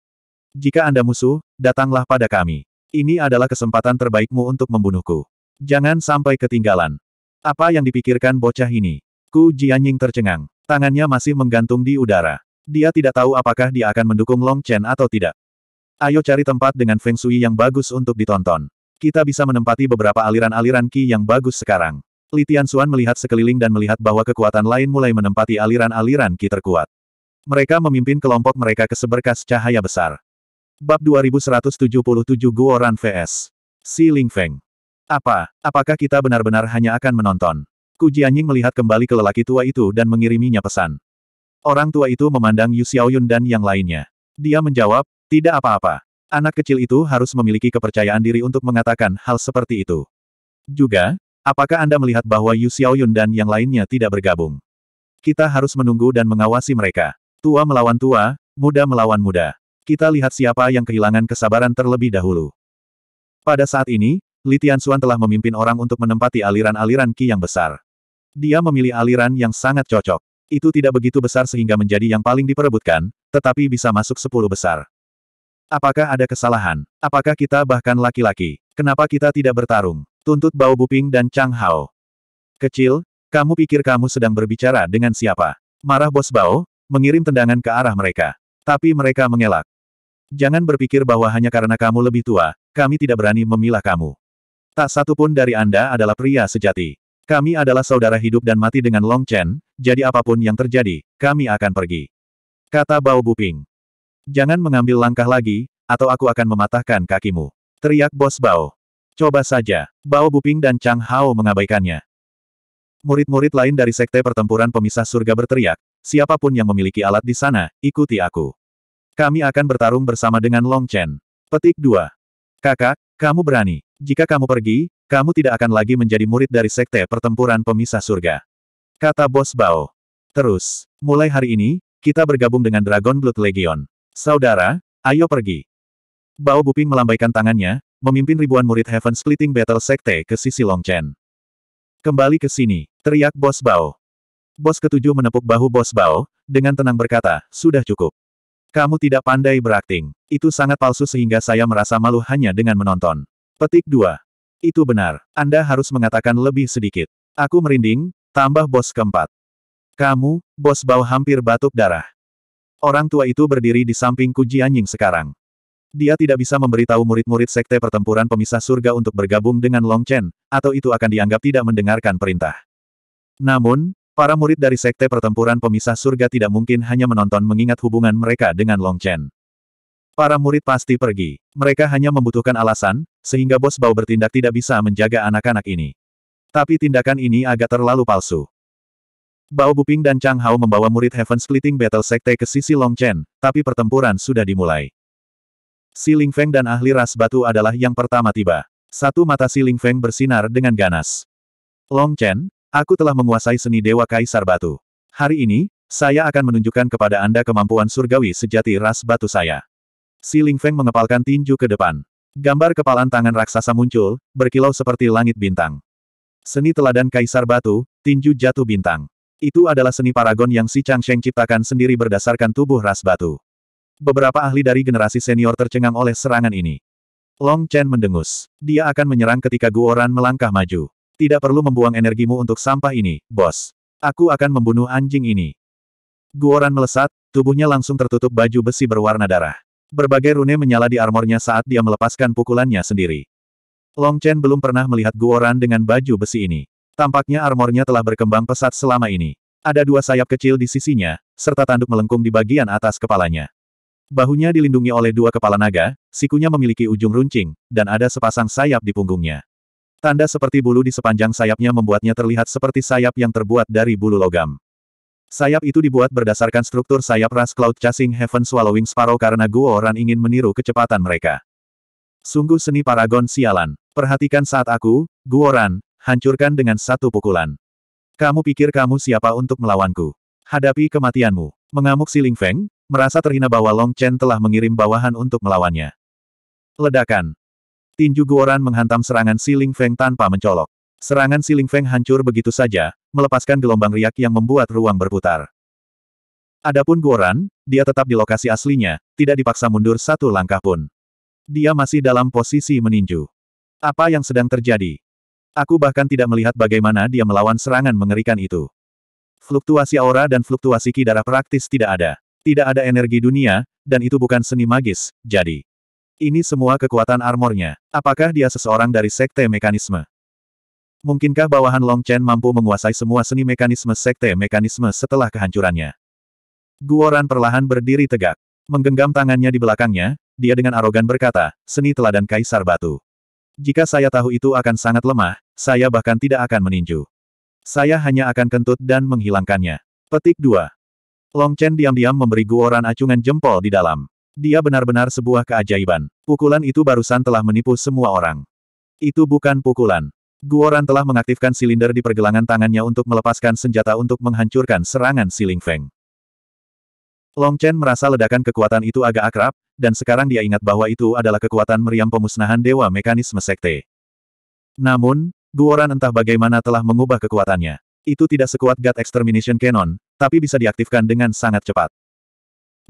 [SPEAKER 1] Jika Anda musuh, datanglah pada kami. Ini adalah kesempatan terbaikmu untuk membunuhku. Jangan sampai ketinggalan. Apa yang dipikirkan bocah ini? Ku Jianying tercengang. Tangannya masih menggantung di udara. Dia tidak tahu apakah dia akan mendukung Long Chen atau tidak. Ayo cari tempat dengan feng shui yang bagus untuk ditonton. Kita bisa menempati beberapa aliran-aliran ki yang bagus sekarang. Li Tianxuan melihat sekeliling dan melihat bahwa kekuatan lain mulai menempati aliran-aliran ki terkuat. Mereka memimpin kelompok mereka ke seberkas cahaya besar. Bab 2177 Guoran vs. Si Ling Feng. Apa, apakah kita benar-benar hanya akan menonton? Ku Jianying melihat kembali ke lelaki tua itu dan mengiriminya pesan. Orang tua itu memandang Yu Xiaoyun dan yang lainnya. Dia menjawab, tidak apa-apa. Anak kecil itu harus memiliki kepercayaan diri untuk mengatakan hal seperti itu. Juga, apakah Anda melihat bahwa Yu Xiaoyun dan yang lainnya tidak bergabung? Kita harus menunggu dan mengawasi mereka. Tua melawan tua, muda melawan muda. Kita lihat siapa yang kehilangan kesabaran terlebih dahulu. Pada saat ini, Li Tianxuan telah memimpin orang untuk menempati aliran-aliran Qi yang besar. Dia memilih aliran yang sangat cocok. Itu tidak begitu besar sehingga menjadi yang paling diperebutkan, tetapi bisa masuk sepuluh besar. Apakah ada kesalahan? Apakah kita bahkan laki-laki? Kenapa kita tidak bertarung? Tuntut Bao Buping dan Chang Hao. Kecil, kamu pikir kamu sedang berbicara dengan siapa? Marah Bos Bao, mengirim tendangan ke arah mereka. Tapi mereka mengelak. Jangan berpikir bahwa hanya karena kamu lebih tua, kami tidak berani memilah kamu. Tak satu pun dari Anda adalah pria sejati. Kami adalah saudara hidup dan mati dengan Long Chen, jadi apapun yang terjadi, kami akan pergi. Kata Bao Buping. Jangan mengambil langkah lagi, atau aku akan mematahkan kakimu. Teriak Bos Bao. Coba saja. Bao Buping dan Chang Hao mengabaikannya. Murid-murid lain dari Sekte Pertempuran Pemisah Surga berteriak, siapapun yang memiliki alat di sana, ikuti aku. Kami akan bertarung bersama dengan Long Chen. Petik 2. Kakak, kamu berani. Jika kamu pergi, kamu tidak akan lagi menjadi murid dari sekte pertempuran pemisah surga. Kata Bos Bao. Terus, mulai hari ini, kita bergabung dengan Dragon Blood Legion. Saudara, ayo pergi. Bao Buping melambaikan tangannya, memimpin ribuan murid Heaven Splitting Battle Sekte ke sisi Long Chen. Kembali ke sini, teriak Bos Bao. Bos ketujuh menepuk bahu Bos Bao, dengan tenang berkata, sudah cukup. Kamu tidak pandai berakting. Itu sangat palsu sehingga saya merasa malu hanya dengan menonton. Petik 2. Itu benar. Anda harus mengatakan lebih sedikit. Aku merinding, tambah bos keempat. Kamu, bos bau hampir batuk darah. Orang tua itu berdiri di samping Kuji Anjing sekarang. Dia tidak bisa memberitahu murid-murid sekte pertempuran pemisah surga untuk bergabung dengan Long Chen, atau itu akan dianggap tidak mendengarkan perintah. Namun, para murid dari sekte pertempuran pemisah surga tidak mungkin hanya menonton mengingat hubungan mereka dengan Long Chen. Para murid pasti pergi. Mereka hanya membutuhkan alasan, sehingga bos bau bertindak tidak bisa menjaga anak-anak ini. Tapi tindakan ini agak terlalu palsu. Bao Buping dan Chang Hao membawa murid Heaven Splitting Battle Sekte ke sisi Long Chen, tapi pertempuran sudah dimulai. Si Ling Feng dan ahli ras batu adalah yang pertama tiba. Satu mata Si Ling Feng bersinar dengan ganas. Long Chen, aku telah menguasai seni Dewa Kaisar Batu. Hari ini, saya akan menunjukkan kepada Anda kemampuan surgawi sejati ras batu saya. Si Ling Feng mengepalkan tinju ke depan. Gambar kepalan tangan raksasa muncul, berkilau seperti langit bintang. Seni teladan kaisar batu, tinju jatuh bintang. Itu adalah seni paragon yang si Chang Sheng ciptakan sendiri berdasarkan tubuh ras batu. Beberapa ahli dari generasi senior tercengang oleh serangan ini. Long Chen mendengus. Dia akan menyerang ketika Guoran melangkah maju. Tidak perlu membuang energimu untuk sampah ini, bos. Aku akan membunuh anjing ini. Guoran melesat, tubuhnya langsung tertutup baju besi berwarna darah. Berbagai rune menyala di armornya saat dia melepaskan pukulannya sendiri. Long Chen belum pernah melihat Guoran dengan baju besi ini. Tampaknya armornya telah berkembang pesat selama ini. Ada dua sayap kecil di sisinya, serta tanduk melengkung di bagian atas kepalanya. Bahunya dilindungi oleh dua kepala naga, sikunya memiliki ujung runcing, dan ada sepasang sayap di punggungnya. Tanda seperti bulu di sepanjang sayapnya membuatnya terlihat seperti sayap yang terbuat dari bulu logam. Sayap itu dibuat berdasarkan struktur sayap ras Cloud Chasing Heaven Swallowing Sparrow karena Guo Ran ingin meniru kecepatan mereka. Sungguh seni paragon sialan. Perhatikan saat aku, Guo Ran, hancurkan dengan satu pukulan. Kamu pikir kamu siapa untuk melawanku? Hadapi kematianmu. Mengamuk si Ling Feng, merasa terhina bahwa Long Chen telah mengirim bawahan untuk melawannya. Ledakan. Tinju Guoran menghantam serangan si Ling Feng tanpa mencolok. Serangan si Ling Feng hancur begitu saja, melepaskan gelombang riak yang membuat ruang berputar. Adapun Guoran, dia tetap di lokasi aslinya, tidak dipaksa mundur satu langkah pun. Dia masih dalam posisi meninju. Apa yang sedang terjadi? Aku bahkan tidak melihat bagaimana dia melawan serangan mengerikan itu. Fluktuasi aura dan fluktuasi ki darah praktis tidak ada. Tidak ada energi dunia, dan itu bukan seni magis, jadi. Ini semua kekuatan armornya. Apakah dia seseorang dari sekte mekanisme? Mungkinkah bawahan Long Chen mampu menguasai semua seni mekanisme sekte mekanisme setelah kehancurannya? Guoran perlahan berdiri tegak. Menggenggam tangannya di belakangnya, dia dengan arogan berkata, seni teladan Kaisar Batu. Jika saya tahu itu akan sangat lemah, saya bahkan tidak akan meninju. Saya hanya akan kentut dan menghilangkannya. Petik 2. Long Chen diam-diam memberi Guoran acungan jempol di dalam. Dia benar-benar sebuah keajaiban. Pukulan itu barusan telah menipu semua orang. Itu bukan pukulan. Guoran telah mengaktifkan silinder di pergelangan tangannya untuk melepaskan senjata untuk menghancurkan serangan Si Ling Feng. Long Chen merasa ledakan kekuatan itu agak akrab, dan sekarang dia ingat bahwa itu adalah kekuatan meriam pemusnahan Dewa Mekanisme Sekte. Namun, Guoran entah bagaimana telah mengubah kekuatannya. Itu tidak sekuat God Extermination Cannon, tapi bisa diaktifkan dengan sangat cepat.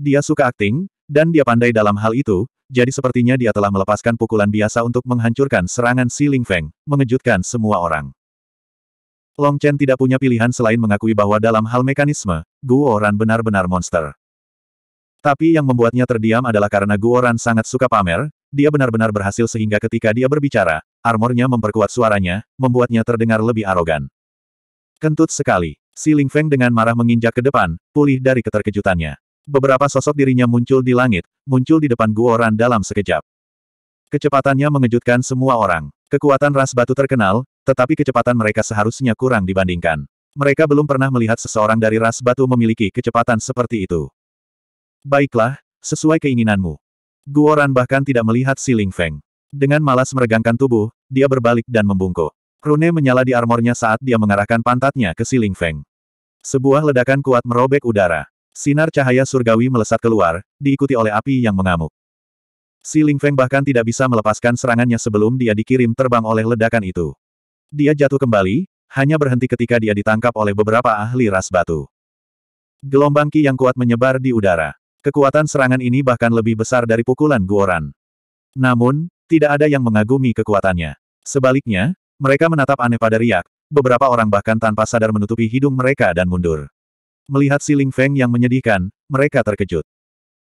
[SPEAKER 1] Dia suka akting, dan dia pandai dalam hal itu, jadi sepertinya dia telah melepaskan pukulan biasa untuk menghancurkan serangan Si Ling Feng, mengejutkan semua orang. Long Chen tidak punya pilihan selain mengakui bahwa dalam hal mekanisme, Guo Ran benar-benar monster. Tapi yang membuatnya terdiam adalah karena Guo Ran sangat suka pamer, dia benar-benar berhasil sehingga ketika dia berbicara, armornya memperkuat suaranya, membuatnya terdengar lebih arogan. Kentut sekali, Si Ling Feng dengan marah menginjak ke depan, pulih dari keterkejutannya. Beberapa sosok dirinya muncul di langit, muncul di depan Guoran dalam sekejap. Kecepatannya mengejutkan semua orang. Kekuatan ras batu terkenal, tetapi kecepatan mereka seharusnya kurang dibandingkan. Mereka belum pernah melihat seseorang dari ras batu memiliki kecepatan seperti itu. Baiklah, sesuai keinginanmu. Guoran bahkan tidak melihat si Ling Feng. Dengan malas meregangkan tubuh, dia berbalik dan membungkuk. Rune menyala di armornya saat dia mengarahkan pantatnya ke si Ling Feng. Sebuah ledakan kuat merobek udara. Sinar cahaya surgawi melesat keluar, diikuti oleh api yang mengamuk. Si Ling Feng bahkan tidak bisa melepaskan serangannya sebelum dia dikirim terbang oleh ledakan itu. Dia jatuh kembali, hanya berhenti ketika dia ditangkap oleh beberapa ahli ras batu. Gelombang Ki yang kuat menyebar di udara. Kekuatan serangan ini bahkan lebih besar dari pukulan Guoran. Namun, tidak ada yang mengagumi kekuatannya. Sebaliknya, mereka menatap aneh pada riak, beberapa orang bahkan tanpa sadar menutupi hidung mereka dan mundur. Melihat si Ling Feng yang menyedihkan, mereka terkejut.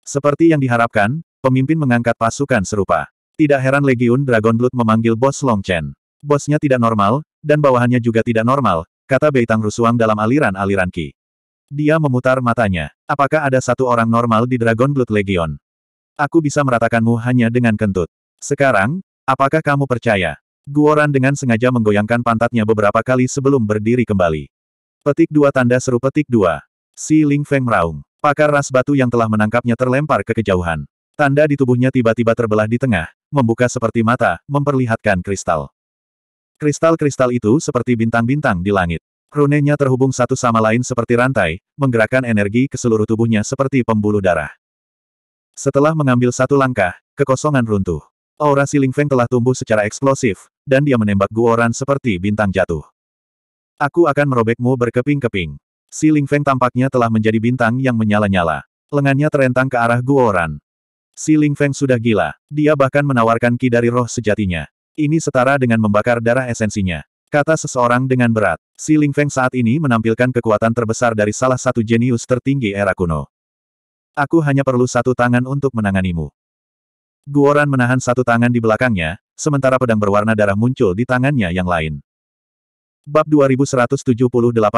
[SPEAKER 1] Seperti yang diharapkan, pemimpin mengangkat pasukan serupa. Tidak heran Legiun Dragon Blood memanggil bos Long Chen. Bosnya tidak normal, dan bawahannya juga tidak normal, kata Beitang Rusuang dalam aliran-aliran Ki. Dia memutar matanya. Apakah ada satu orang normal di Dragon Blood Legion? Aku bisa meratakanmu hanya dengan kentut. Sekarang, apakah kamu percaya? Guoran dengan sengaja menggoyangkan pantatnya beberapa kali sebelum berdiri kembali. Petik dua tanda seru petik dua. Si Ling Feng meraung. Pakar ras batu yang telah menangkapnya terlempar ke kejauhan. Tanda di tubuhnya tiba-tiba terbelah di tengah, membuka seperti mata, memperlihatkan kristal. Kristal-kristal itu seperti bintang-bintang di langit. Runenya terhubung satu sama lain seperti rantai, menggerakkan energi ke seluruh tubuhnya seperti pembuluh darah. Setelah mengambil satu langkah, kekosongan runtuh. Aura si Ling Feng telah tumbuh secara eksplosif, dan dia menembak Guoran seperti bintang jatuh. Aku akan merobekmu berkeping-keping. Si Ling Feng tampaknya telah menjadi bintang yang menyala-nyala. Lengannya terentang ke arah Guoran. Si Ling Feng sudah gila. Dia bahkan menawarkan ki dari roh sejatinya. Ini setara dengan membakar darah esensinya. Kata seseorang dengan berat. Si Ling Feng saat ini menampilkan kekuatan terbesar dari salah satu jenius tertinggi era kuno. Aku hanya perlu satu tangan untuk menanganimu. Guoran menahan satu tangan di belakangnya, sementara pedang berwarna darah muncul di tangannya yang lain. Bab 2178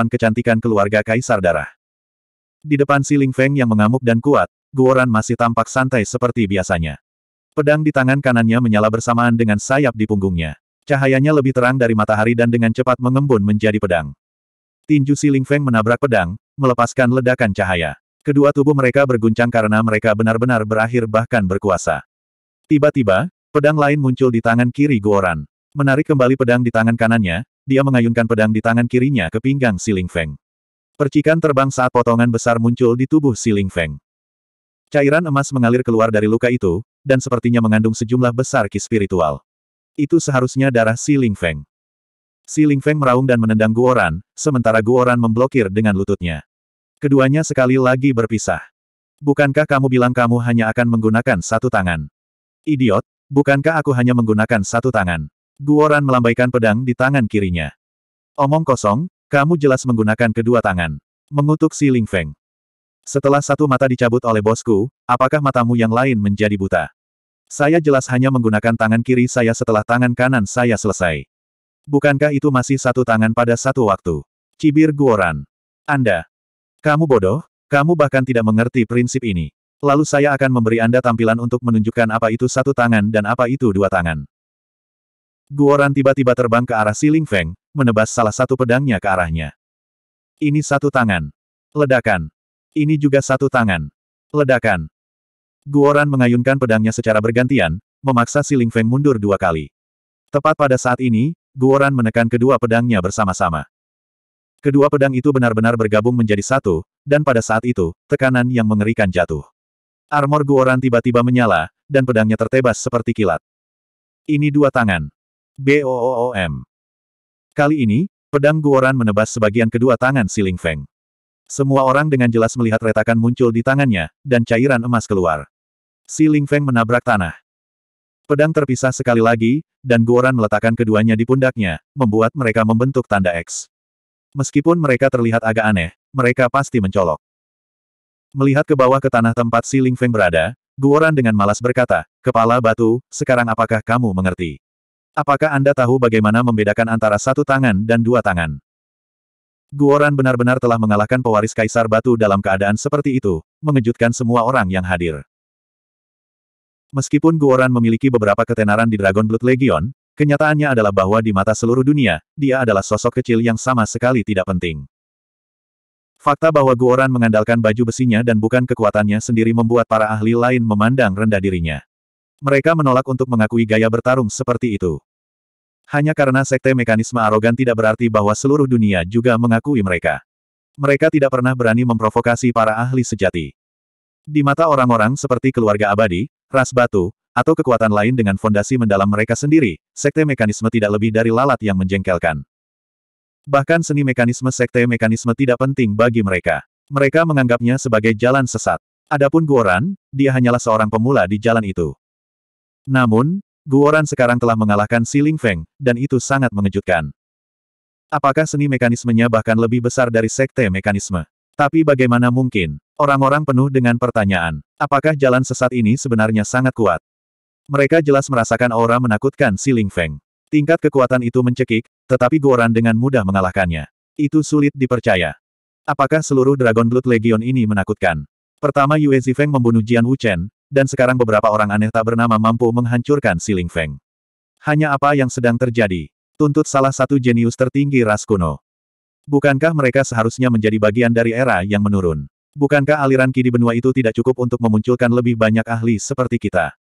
[SPEAKER 1] Kecantikan Keluarga Kaisar Darah Di depan si Ling Feng yang mengamuk dan kuat, Guoran masih tampak santai seperti biasanya. Pedang di tangan kanannya menyala bersamaan dengan sayap di punggungnya. Cahayanya lebih terang dari matahari dan dengan cepat mengembun menjadi pedang. Tinju si Ling Feng menabrak pedang, melepaskan ledakan cahaya. Kedua tubuh mereka berguncang karena mereka benar-benar berakhir bahkan berkuasa. Tiba-tiba, pedang lain muncul di tangan kiri Guoran. Menarik kembali pedang di tangan kanannya, dia mengayunkan pedang di tangan kirinya ke pinggang Si Ling Feng. Percikan terbang saat potongan besar muncul di tubuh Si Ling Feng. Cairan emas mengalir keluar dari luka itu, dan sepertinya mengandung sejumlah besar ki spiritual. Itu seharusnya darah Si Ling Feng. Si Ling Feng meraung dan menendang Guoran, sementara Guoran memblokir dengan lututnya. Keduanya sekali lagi berpisah. Bukankah kamu bilang kamu hanya akan menggunakan satu tangan? Idiot, bukankah aku hanya menggunakan satu tangan? Guoran melambaikan pedang di tangan kirinya. Omong kosong, kamu jelas menggunakan kedua tangan. Mengutuk si Ling Feng. Setelah satu mata dicabut oleh bosku, apakah matamu yang lain menjadi buta? Saya jelas hanya menggunakan tangan kiri saya setelah tangan kanan saya selesai. Bukankah itu masih satu tangan pada satu waktu? Cibir Guoran. Anda. Kamu bodoh, kamu bahkan tidak mengerti prinsip ini. Lalu saya akan memberi Anda tampilan untuk menunjukkan apa itu satu tangan dan apa itu dua tangan. Guoran tiba-tiba terbang ke arah Siling Feng, menebas salah satu pedangnya ke arahnya. Ini satu tangan. Ledakan. Ini juga satu tangan. Ledakan. Guoran mengayunkan pedangnya secara bergantian, memaksa Siling Feng mundur dua kali. Tepat pada saat ini, Guoran menekan kedua pedangnya bersama-sama. Kedua pedang itu benar-benar bergabung menjadi satu, dan pada saat itu, tekanan yang mengerikan jatuh. Armor Guoran tiba-tiba menyala, dan pedangnya tertebas seperti kilat. Ini dua tangan. BOOM. Kali ini, pedang Guoran menebas sebagian kedua tangan si Ling Feng. Semua orang dengan jelas melihat retakan muncul di tangannya, dan cairan emas keluar. Si Ling Feng menabrak tanah. Pedang terpisah sekali lagi, dan Guoran meletakkan keduanya di pundaknya, membuat mereka membentuk tanda X. Meskipun mereka terlihat agak aneh, mereka pasti mencolok. Melihat ke bawah ke tanah tempat si Ling Feng berada, Guoran dengan malas berkata, Kepala batu, sekarang apakah kamu mengerti? Apakah Anda tahu bagaimana membedakan antara satu tangan dan dua tangan? Guoran benar-benar telah mengalahkan pewaris Kaisar Batu dalam keadaan seperti itu, mengejutkan semua orang yang hadir. Meskipun Guoran memiliki beberapa ketenaran di Dragon Blood Legion, kenyataannya adalah bahwa di mata seluruh dunia, dia adalah sosok kecil yang sama sekali tidak penting. Fakta bahwa Guoran mengandalkan baju besinya dan bukan kekuatannya sendiri membuat para ahli lain memandang rendah dirinya. Mereka menolak untuk mengakui gaya bertarung seperti itu. Hanya karena sekte mekanisme arogan tidak berarti bahwa seluruh dunia juga mengakui mereka. Mereka tidak pernah berani memprovokasi para ahli sejati. Di mata orang-orang seperti keluarga abadi, ras batu, atau kekuatan lain dengan fondasi mendalam mereka sendiri, sekte mekanisme tidak lebih dari lalat yang menjengkelkan. Bahkan seni mekanisme sekte mekanisme tidak penting bagi mereka. Mereka menganggapnya sebagai jalan sesat. Adapun Guoran, dia hanyalah seorang pemula di jalan itu. Namun, Guoran sekarang telah mengalahkan Si Ling Feng, dan itu sangat mengejutkan. Apakah seni mekanismenya bahkan lebih besar dari sekte mekanisme? Tapi bagaimana mungkin? Orang-orang penuh dengan pertanyaan. Apakah jalan sesat ini sebenarnya sangat kuat? Mereka jelas merasakan aura menakutkan Si Ling Feng. Tingkat kekuatan itu mencekik, tetapi Guoran dengan mudah mengalahkannya. Itu sulit dipercaya. Apakah seluruh Dragon Blood Legion ini menakutkan? Pertama Yue Zifeng membunuh Jian Wuchen, dan sekarang beberapa orang aneh tak bernama mampu menghancurkan Siling Feng. Hanya apa yang sedang terjadi? Tuntut salah satu jenius tertinggi ras kuno. Bukankah mereka seharusnya menjadi bagian dari era yang menurun? Bukankah aliran Ki di benua itu tidak cukup untuk memunculkan lebih banyak ahli seperti kita?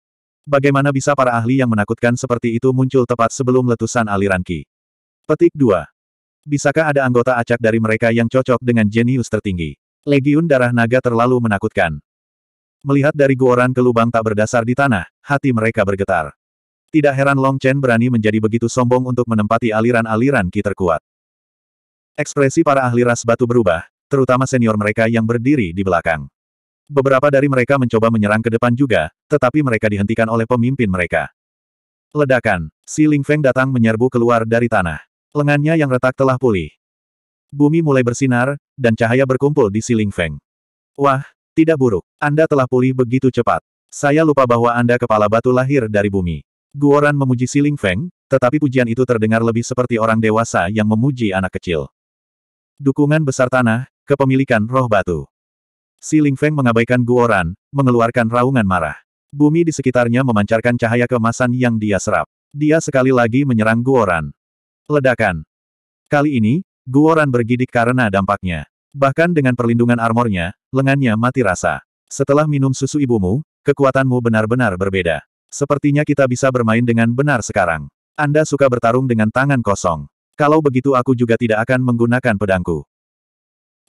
[SPEAKER 1] Bagaimana bisa para ahli yang menakutkan seperti itu muncul tepat sebelum letusan aliran Ki? Petik 2. Bisakah ada anggota acak dari mereka yang cocok dengan jenius tertinggi? Legiun Darah Naga terlalu menakutkan. Melihat dari guoran ke lubang tak berdasar di tanah, hati mereka bergetar. Tidak heran Long Chen berani menjadi begitu sombong untuk menempati aliran-aliran ki terkuat. Ekspresi para ahli ras batu berubah, terutama senior mereka yang berdiri di belakang. Beberapa dari mereka mencoba menyerang ke depan juga, tetapi mereka dihentikan oleh pemimpin mereka. Ledakan, si Ling Feng datang menyerbu keluar dari tanah. Lengannya yang retak telah pulih. Bumi mulai bersinar, dan cahaya berkumpul di si Ling Feng. Wah, tidak buruk. Anda telah pulih begitu cepat. Saya lupa bahwa Anda kepala batu lahir dari bumi. Guoran memuji Siling Feng, tetapi pujian itu terdengar lebih seperti orang dewasa yang memuji anak kecil. Dukungan besar tanah, kepemilikan roh batu. Siling Feng mengabaikan Guoran, mengeluarkan raungan marah. Bumi di sekitarnya memancarkan cahaya kemasan yang dia serap. Dia sekali lagi menyerang Guoran. Ledakan. Kali ini, Guoran bergidik karena dampaknya. Bahkan dengan perlindungan armornya, lengannya mati rasa. Setelah minum susu ibumu, kekuatanmu benar-benar berbeda. Sepertinya kita bisa bermain dengan benar sekarang. Anda suka bertarung dengan tangan kosong. Kalau begitu aku juga tidak akan menggunakan pedangku.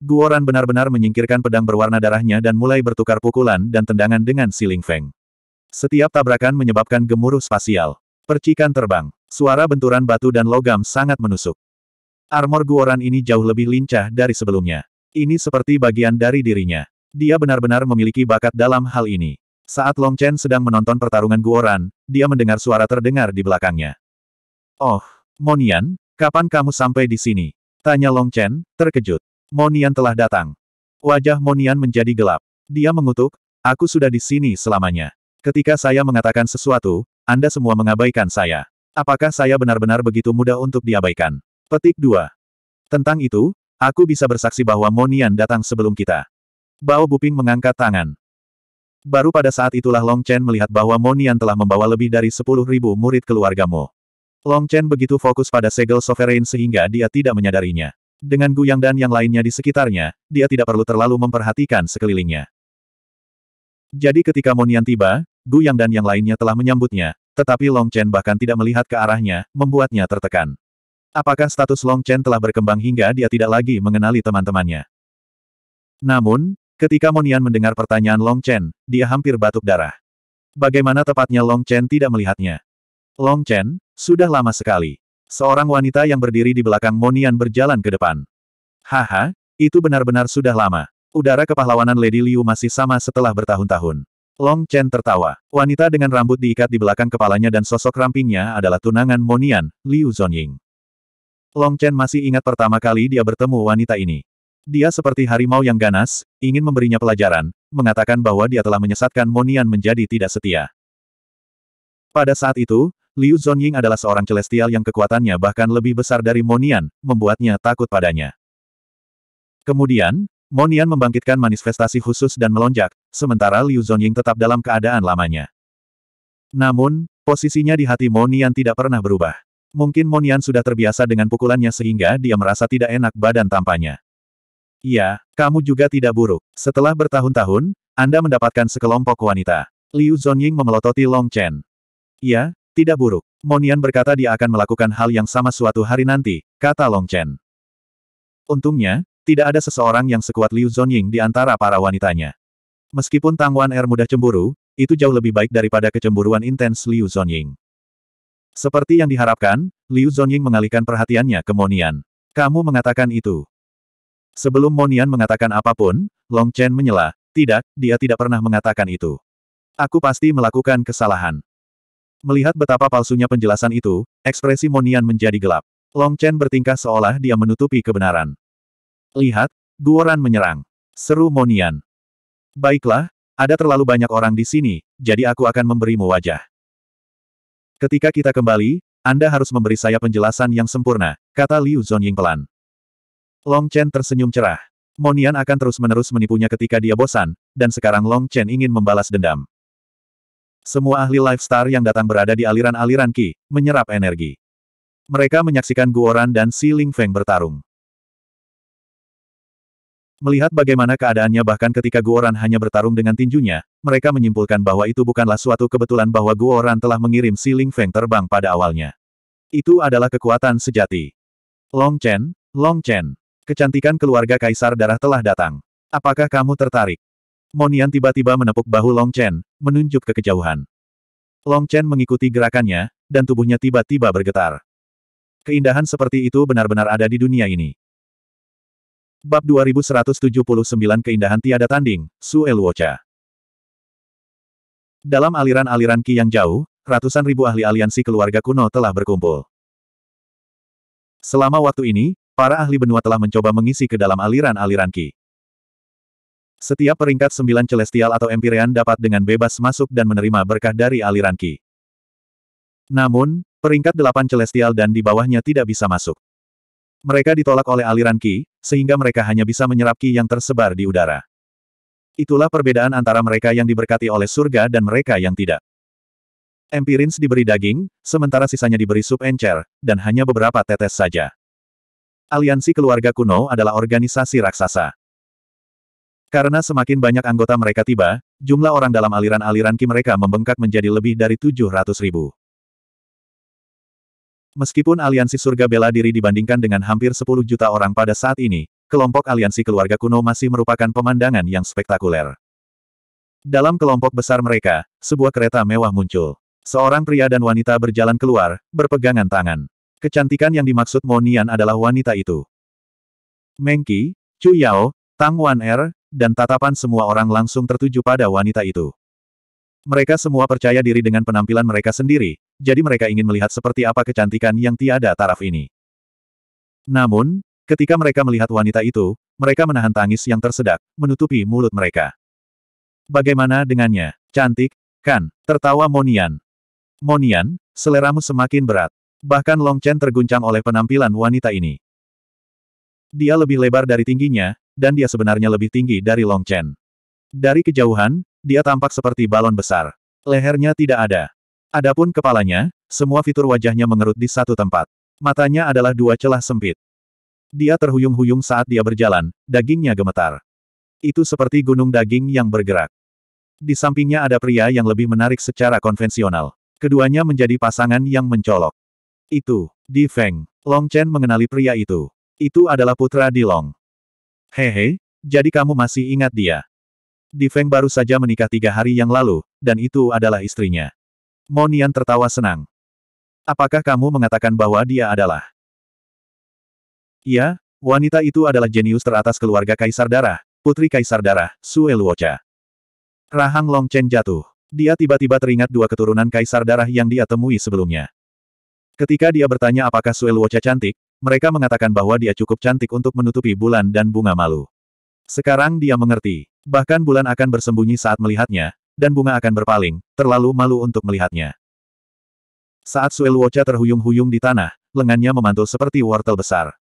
[SPEAKER 1] Guoran benar-benar menyingkirkan pedang berwarna darahnya dan mulai bertukar pukulan dan tendangan dengan si Ling Feng. Setiap tabrakan menyebabkan gemuruh spasial. Percikan terbang. Suara benturan batu dan logam sangat menusuk. Armor Guoran ini jauh lebih lincah dari sebelumnya. Ini seperti bagian dari dirinya. Dia benar-benar memiliki bakat dalam hal ini. Saat Long Chen sedang menonton pertarungan Guoran, dia mendengar suara terdengar di belakangnya. Oh, Monian, kapan kamu sampai di sini? Tanya Long Chen, terkejut. Monian telah datang. Wajah Monian menjadi gelap. Dia mengutuk, aku sudah di sini selamanya. Ketika saya mengatakan sesuatu, Anda semua mengabaikan saya. Apakah saya benar-benar begitu mudah untuk diabaikan? Petik 2. Tentang itu, Aku bisa bersaksi bahwa Monian datang sebelum kita. Bao Buping mengangkat tangan. Baru pada saat itulah Long Chen melihat bahwa Monian telah membawa lebih dari sepuluh ribu murid keluargamu. Long Chen begitu fokus pada segel sovereign sehingga dia tidak menyadarinya. Dengan Guyang dan yang lainnya di sekitarnya, dia tidak perlu terlalu memperhatikan sekelilingnya. Jadi ketika Monian tiba, Guyang dan yang lainnya telah menyambutnya, tetapi Long Chen bahkan tidak melihat ke arahnya, membuatnya tertekan. Apakah status Long Chen telah berkembang hingga dia tidak lagi mengenali teman-temannya? Namun, ketika Monian mendengar pertanyaan Long Chen, dia hampir batuk darah. Bagaimana tepatnya Long Chen tidak melihatnya? Long Chen, sudah lama sekali. Seorang wanita yang berdiri di belakang Monian berjalan ke depan. Haha, itu benar-benar sudah lama. Udara kepahlawanan Lady Liu masih sama setelah bertahun-tahun. Long Chen tertawa. Wanita dengan rambut diikat di belakang kepalanya dan sosok rampingnya adalah tunangan Monian, Liu Zonying. Long Chen masih ingat pertama kali dia bertemu wanita ini. Dia seperti harimau yang ganas, ingin memberinya pelajaran, mengatakan bahwa dia telah menyesatkan Monian menjadi tidak setia. Pada saat itu, Liu Zhongying adalah seorang celestial yang kekuatannya bahkan lebih besar dari Monian, membuatnya takut padanya. Kemudian, Monian membangkitkan manifestasi khusus dan melonjak, sementara Liu Zhongying tetap dalam keadaan lamanya. Namun, posisinya di hati Monian tidak pernah berubah. Mungkin Monian sudah terbiasa dengan pukulannya sehingga dia merasa tidak enak badan tampaknya. Iya, kamu juga tidak buruk. Setelah bertahun-tahun, Anda mendapatkan sekelompok wanita. Liu Zonying memelototi Long Chen. Iya, tidak buruk. Monian berkata dia akan melakukan hal yang sama suatu hari nanti, kata Long Chen. Untungnya, tidak ada seseorang yang sekuat Liu Zonying di antara para wanitanya. Meskipun Tang Wan Er mudah cemburu, itu jauh lebih baik daripada kecemburuan intens Liu Zonying. Seperti yang diharapkan, Liu Zhongying mengalihkan perhatiannya ke Monian. Kamu mengatakan itu. Sebelum Monian mengatakan apapun, Long Chen menyela, tidak, dia tidak pernah mengatakan itu. Aku pasti melakukan kesalahan. Melihat betapa palsunya penjelasan itu, ekspresi Monian menjadi gelap. Long Chen bertingkah seolah dia menutupi kebenaran. Lihat, Guoran menyerang. Seru Monian. Baiklah, ada terlalu banyak orang di sini, jadi aku akan memberimu wajah. Ketika kita kembali, Anda harus memberi saya penjelasan yang sempurna, kata Liu Zhongying pelan. Long Chen tersenyum cerah. Monian akan terus-menerus menipunya ketika dia bosan, dan sekarang Long Chen ingin membalas dendam. Semua ahli star yang datang berada di aliran-aliran Qi, menyerap energi. Mereka menyaksikan Guoran dan Si Ling Feng bertarung. Melihat bagaimana keadaannya bahkan ketika Guoran hanya bertarung dengan tinjunya, mereka menyimpulkan bahwa itu bukanlah suatu kebetulan bahwa Guoran telah mengirim si Ling Feng terbang pada awalnya. Itu adalah kekuatan sejati. Long Chen, Long Chen. Kecantikan keluarga Kaisar Darah telah datang. Apakah kamu tertarik? Monian tiba-tiba menepuk bahu Long Chen, menunjuk ke kejauhan. Long Chen mengikuti gerakannya, dan tubuhnya tiba-tiba bergetar. Keindahan seperti itu benar-benar ada di dunia ini. Bab 2179 Keindahan Tiada Tanding, Su Elwocha. Dalam aliran-aliran Ki yang jauh, ratusan ribu ahli aliansi keluarga kuno telah berkumpul. Selama waktu ini, para ahli benua telah mencoba mengisi ke dalam aliran-aliran Ki. Setiap peringkat sembilan celestial atau empyrean dapat dengan bebas masuk dan menerima berkah dari aliran Ki. Namun, peringkat delapan celestial dan di bawahnya tidak bisa masuk. Mereka ditolak oleh aliran Ki, sehingga mereka hanya bisa menyerap Ki yang tersebar di udara. Itulah perbedaan antara mereka yang diberkati oleh surga dan mereka yang tidak. Empirins diberi daging, sementara sisanya diberi sup encer, dan hanya beberapa tetes saja. Aliansi Keluarga Kuno adalah organisasi raksasa. Karena semakin banyak anggota mereka tiba, jumlah orang dalam aliran-aliran Ki mereka membengkak menjadi lebih dari 700 ribu. Meskipun aliansi surga bela diri dibandingkan dengan hampir 10 juta orang pada saat ini, kelompok aliansi keluarga kuno masih merupakan pemandangan yang spektakuler. Dalam kelompok besar mereka, sebuah kereta mewah muncul. Seorang pria dan wanita berjalan keluar, berpegangan tangan. Kecantikan yang dimaksud Monian adalah wanita itu. Mengki, Chu Yao, Tang Wan Er, dan tatapan semua orang langsung tertuju pada wanita itu. Mereka semua percaya diri dengan penampilan mereka sendiri, jadi mereka ingin melihat seperti apa kecantikan yang tiada taraf ini. Namun, ketika mereka melihat wanita itu, mereka menahan tangis yang tersedak, menutupi mulut mereka. Bagaimana dengannya? Cantik, kan? Tertawa Monian. Monian, seleramu semakin berat. Bahkan Long Chen terguncang oleh penampilan wanita ini. Dia lebih lebar dari tingginya, dan dia sebenarnya lebih tinggi dari Long Chen. Dari kejauhan, dia tampak seperti balon besar. Lehernya tidak ada. Adapun kepalanya, semua fitur wajahnya mengerut di satu tempat. Matanya adalah dua celah sempit. Dia terhuyung-huyung saat dia berjalan, dagingnya gemetar. Itu seperti gunung daging yang bergerak. Di sampingnya ada pria yang lebih menarik secara konvensional. Keduanya menjadi pasangan yang mencolok. Itu, Di Feng. Long Chen mengenali pria itu. Itu adalah putra Di Long. Hehe, jadi kamu masih ingat dia. Di Feng baru saja menikah tiga hari yang lalu, dan itu adalah istrinya. Monian tertawa senang. Apakah kamu mengatakan bahwa dia adalah? Iya, wanita itu adalah jenius teratas keluarga Kaisar Darah, Putri Kaisar Darah, Sue Luocha. Rahang Longchen jatuh. Dia tiba-tiba teringat dua keturunan Kaisar Darah yang dia temui sebelumnya. Ketika dia bertanya apakah Sue Luocha cantik, mereka mengatakan bahwa dia cukup cantik untuk menutupi bulan dan bunga malu. Sekarang dia mengerti. Bahkan bulan akan bersembunyi saat melihatnya, dan bunga akan berpaling, terlalu malu untuk melihatnya. Saat Suel Wocha terhuyung-huyung di tanah, lengannya memantul seperti wortel besar.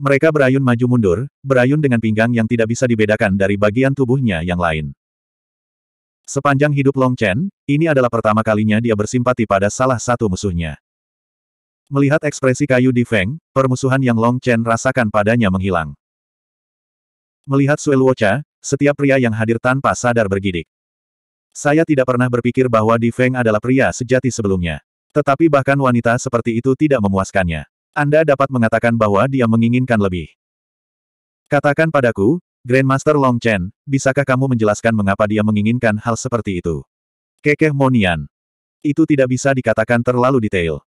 [SPEAKER 1] Mereka berayun maju mundur, berayun dengan pinggang yang tidak bisa dibedakan dari bagian tubuhnya yang lain. Sepanjang hidup Long Chen, ini adalah pertama kalinya dia bersimpati pada salah satu musuhnya. Melihat ekspresi kayu di Feng, permusuhan yang Long Chen rasakan padanya menghilang. Melihat Suel Wocha, setiap pria yang hadir tanpa sadar bergidik. Saya tidak pernah berpikir bahwa Di Feng adalah pria sejati sebelumnya. Tetapi bahkan wanita seperti itu tidak memuaskannya. Anda dapat mengatakan bahwa dia menginginkan lebih. Katakan padaku, Grandmaster Long Chen, bisakah kamu menjelaskan mengapa dia menginginkan hal seperti itu? Kekeh Monian. Itu tidak bisa dikatakan terlalu detail.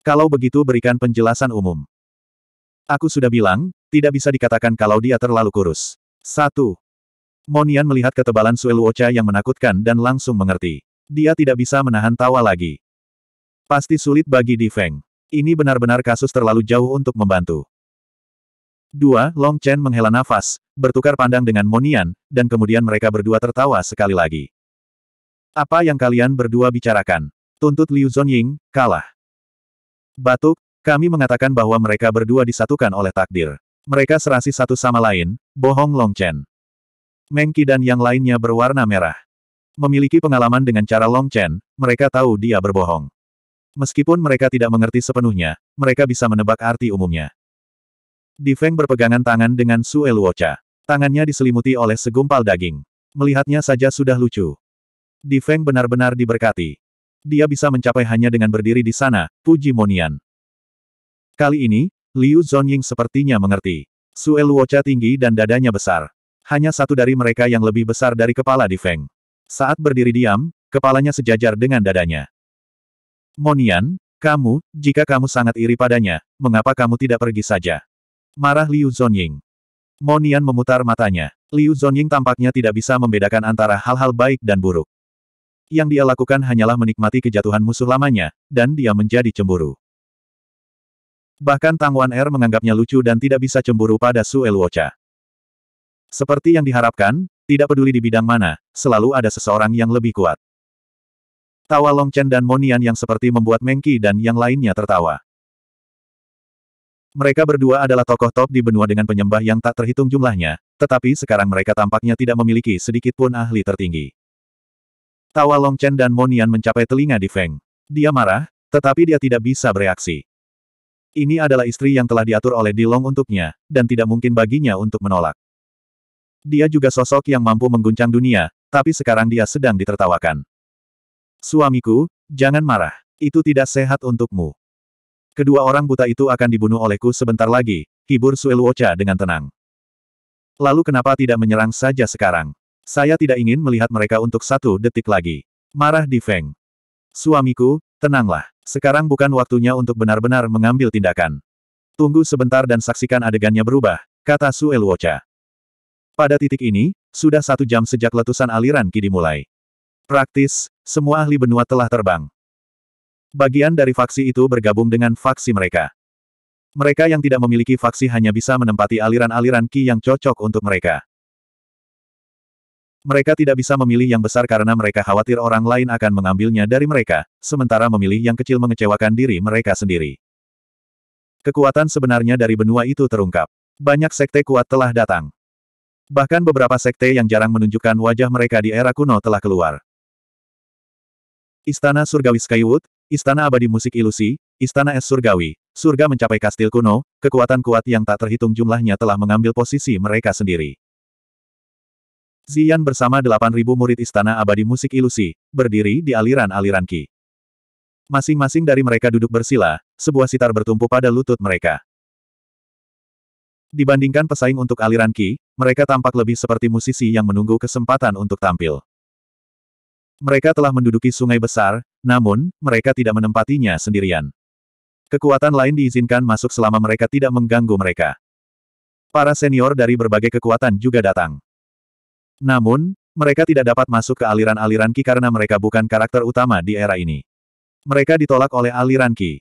[SPEAKER 1] Kalau begitu berikan penjelasan umum. Aku sudah bilang, tidak bisa dikatakan kalau dia terlalu kurus. Satu. Monian melihat ketebalan Luocha yang menakutkan dan langsung mengerti. Dia tidak bisa menahan tawa lagi. Pasti sulit bagi Di Feng. Ini benar-benar kasus terlalu jauh untuk membantu. Dua, Long Chen menghela nafas, bertukar pandang dengan Monian, dan kemudian mereka berdua tertawa sekali lagi. Apa yang kalian berdua bicarakan? Tuntut Liu Zonying, kalah. Batuk, kami mengatakan bahwa mereka berdua disatukan oleh takdir. Mereka serasi satu sama lain, bohong Long Chen. Mengki dan yang lainnya berwarna merah. Memiliki pengalaman dengan cara Long Chen, mereka tahu dia berbohong. Meskipun mereka tidak mengerti sepenuhnya, mereka bisa menebak arti umumnya. Di Feng berpegangan tangan dengan Su Eluocha. Tangannya diselimuti oleh segumpal daging. Melihatnya saja sudah lucu. Di Feng benar-benar diberkati. Dia bisa mencapai hanya dengan berdiri di sana, puji Monian. Kali ini, Liu Zhongying sepertinya mengerti. Su Eluocha tinggi dan dadanya besar. Hanya satu dari mereka yang lebih besar dari kepala di Feng. Saat berdiri diam, kepalanya sejajar dengan dadanya. Monian, kamu, jika kamu sangat iri padanya, mengapa kamu tidak pergi saja? Marah Liu Zonying. Monian memutar matanya. Liu Zonying tampaknya tidak bisa membedakan antara hal-hal baik dan buruk. Yang dia lakukan hanyalah menikmati kejatuhan musuh lamanya, dan dia menjadi cemburu. Bahkan Tang Wan Er menganggapnya lucu dan tidak bisa cemburu pada Su Elwocha. Seperti yang diharapkan, tidak peduli di bidang mana, selalu ada seseorang yang lebih kuat. Tawa Long Chen dan Monian yang seperti membuat Mengki dan yang lainnya tertawa. Mereka berdua adalah tokoh top di benua dengan penyembah yang tak terhitung jumlahnya, tetapi sekarang mereka tampaknya tidak memiliki sedikit pun ahli tertinggi. Tawa Long Chen dan Monian mencapai telinga di Feng. Dia marah, tetapi dia tidak bisa bereaksi. Ini adalah istri yang telah diatur oleh Di Long untuknya, dan tidak mungkin baginya untuk menolak. Dia juga sosok yang mampu mengguncang dunia, tapi sekarang dia sedang ditertawakan. Suamiku, jangan marah. Itu tidak sehat untukmu. Kedua orang buta itu akan dibunuh olehku sebentar lagi, hibur Suelwocha dengan tenang. Lalu kenapa tidak menyerang saja sekarang? Saya tidak ingin melihat mereka untuk satu detik lagi. Marah di Feng. Suamiku, tenanglah. Sekarang bukan waktunya untuk benar-benar mengambil tindakan. Tunggu sebentar dan saksikan adegannya berubah, kata Suelwocha. Pada titik ini, sudah satu jam sejak letusan aliran Ki dimulai. Praktis, semua ahli benua telah terbang. Bagian dari faksi itu bergabung dengan faksi mereka. Mereka yang tidak memiliki faksi hanya bisa menempati aliran-aliran Ki yang cocok untuk mereka. Mereka tidak bisa memilih yang besar karena mereka khawatir orang lain akan mengambilnya dari mereka, sementara memilih yang kecil mengecewakan diri mereka sendiri. Kekuatan sebenarnya dari benua itu terungkap. Banyak sekte kuat telah datang. Bahkan beberapa sekte yang jarang menunjukkan wajah mereka di era kuno telah keluar. Istana Surgawi Skywood, Istana Abadi Musik Ilusi, Istana Es Surgawi, Surga mencapai kastil kuno, kekuatan kuat yang tak terhitung jumlahnya telah mengambil posisi mereka sendiri. Zian bersama 8.000 murid Istana Abadi Musik Ilusi, berdiri di aliran-aliran Ki. Masing-masing dari mereka duduk bersila, sebuah sitar bertumpu pada lutut mereka. Dibandingkan pesaing untuk aliran Ki, mereka tampak lebih seperti musisi yang menunggu kesempatan untuk tampil. Mereka telah menduduki sungai besar, namun, mereka tidak menempatinya sendirian. Kekuatan lain diizinkan masuk selama mereka tidak mengganggu mereka. Para senior dari berbagai kekuatan juga datang. Namun, mereka tidak dapat masuk ke aliran-aliran Ki karena mereka bukan karakter utama di era ini. Mereka ditolak oleh aliran Ki.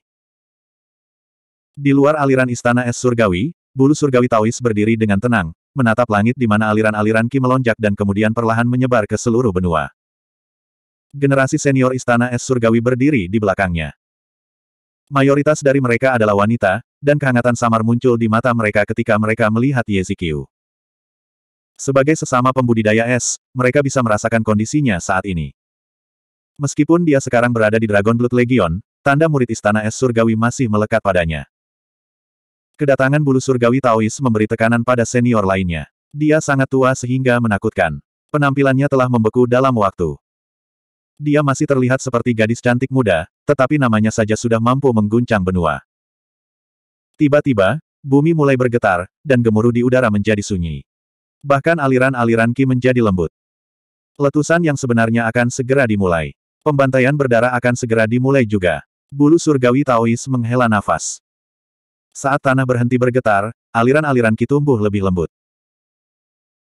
[SPEAKER 1] Di luar aliran Istana Es Surgawi, bulu surgawi tawis berdiri dengan tenang, menatap langit di mana aliran-aliran Ki melonjak dan kemudian perlahan menyebar ke seluruh benua. Generasi senior Istana Es Surgawi berdiri di belakangnya. Mayoritas dari mereka adalah wanita, dan kehangatan samar muncul di mata mereka ketika mereka melihat Yezikyu. Sebagai sesama pembudidaya es, mereka bisa merasakan kondisinya saat ini. Meskipun dia sekarang berada di Dragon Blood Legion, tanda murid Istana Es Surgawi masih melekat padanya. Kedatangan bulu surgawi Taois memberi tekanan pada senior lainnya. Dia sangat tua sehingga menakutkan. Penampilannya telah membeku dalam waktu. Dia masih terlihat seperti gadis cantik muda, tetapi namanya saja sudah mampu mengguncang benua. Tiba-tiba, bumi mulai bergetar, dan gemuruh di udara menjadi sunyi. Bahkan aliran-aliran Ki menjadi lembut. Letusan yang sebenarnya akan segera dimulai. Pembantaian berdarah akan segera dimulai juga. Bulu surgawi Taois menghela nafas. Saat tanah berhenti bergetar, aliran-aliran ki tumbuh lebih lembut.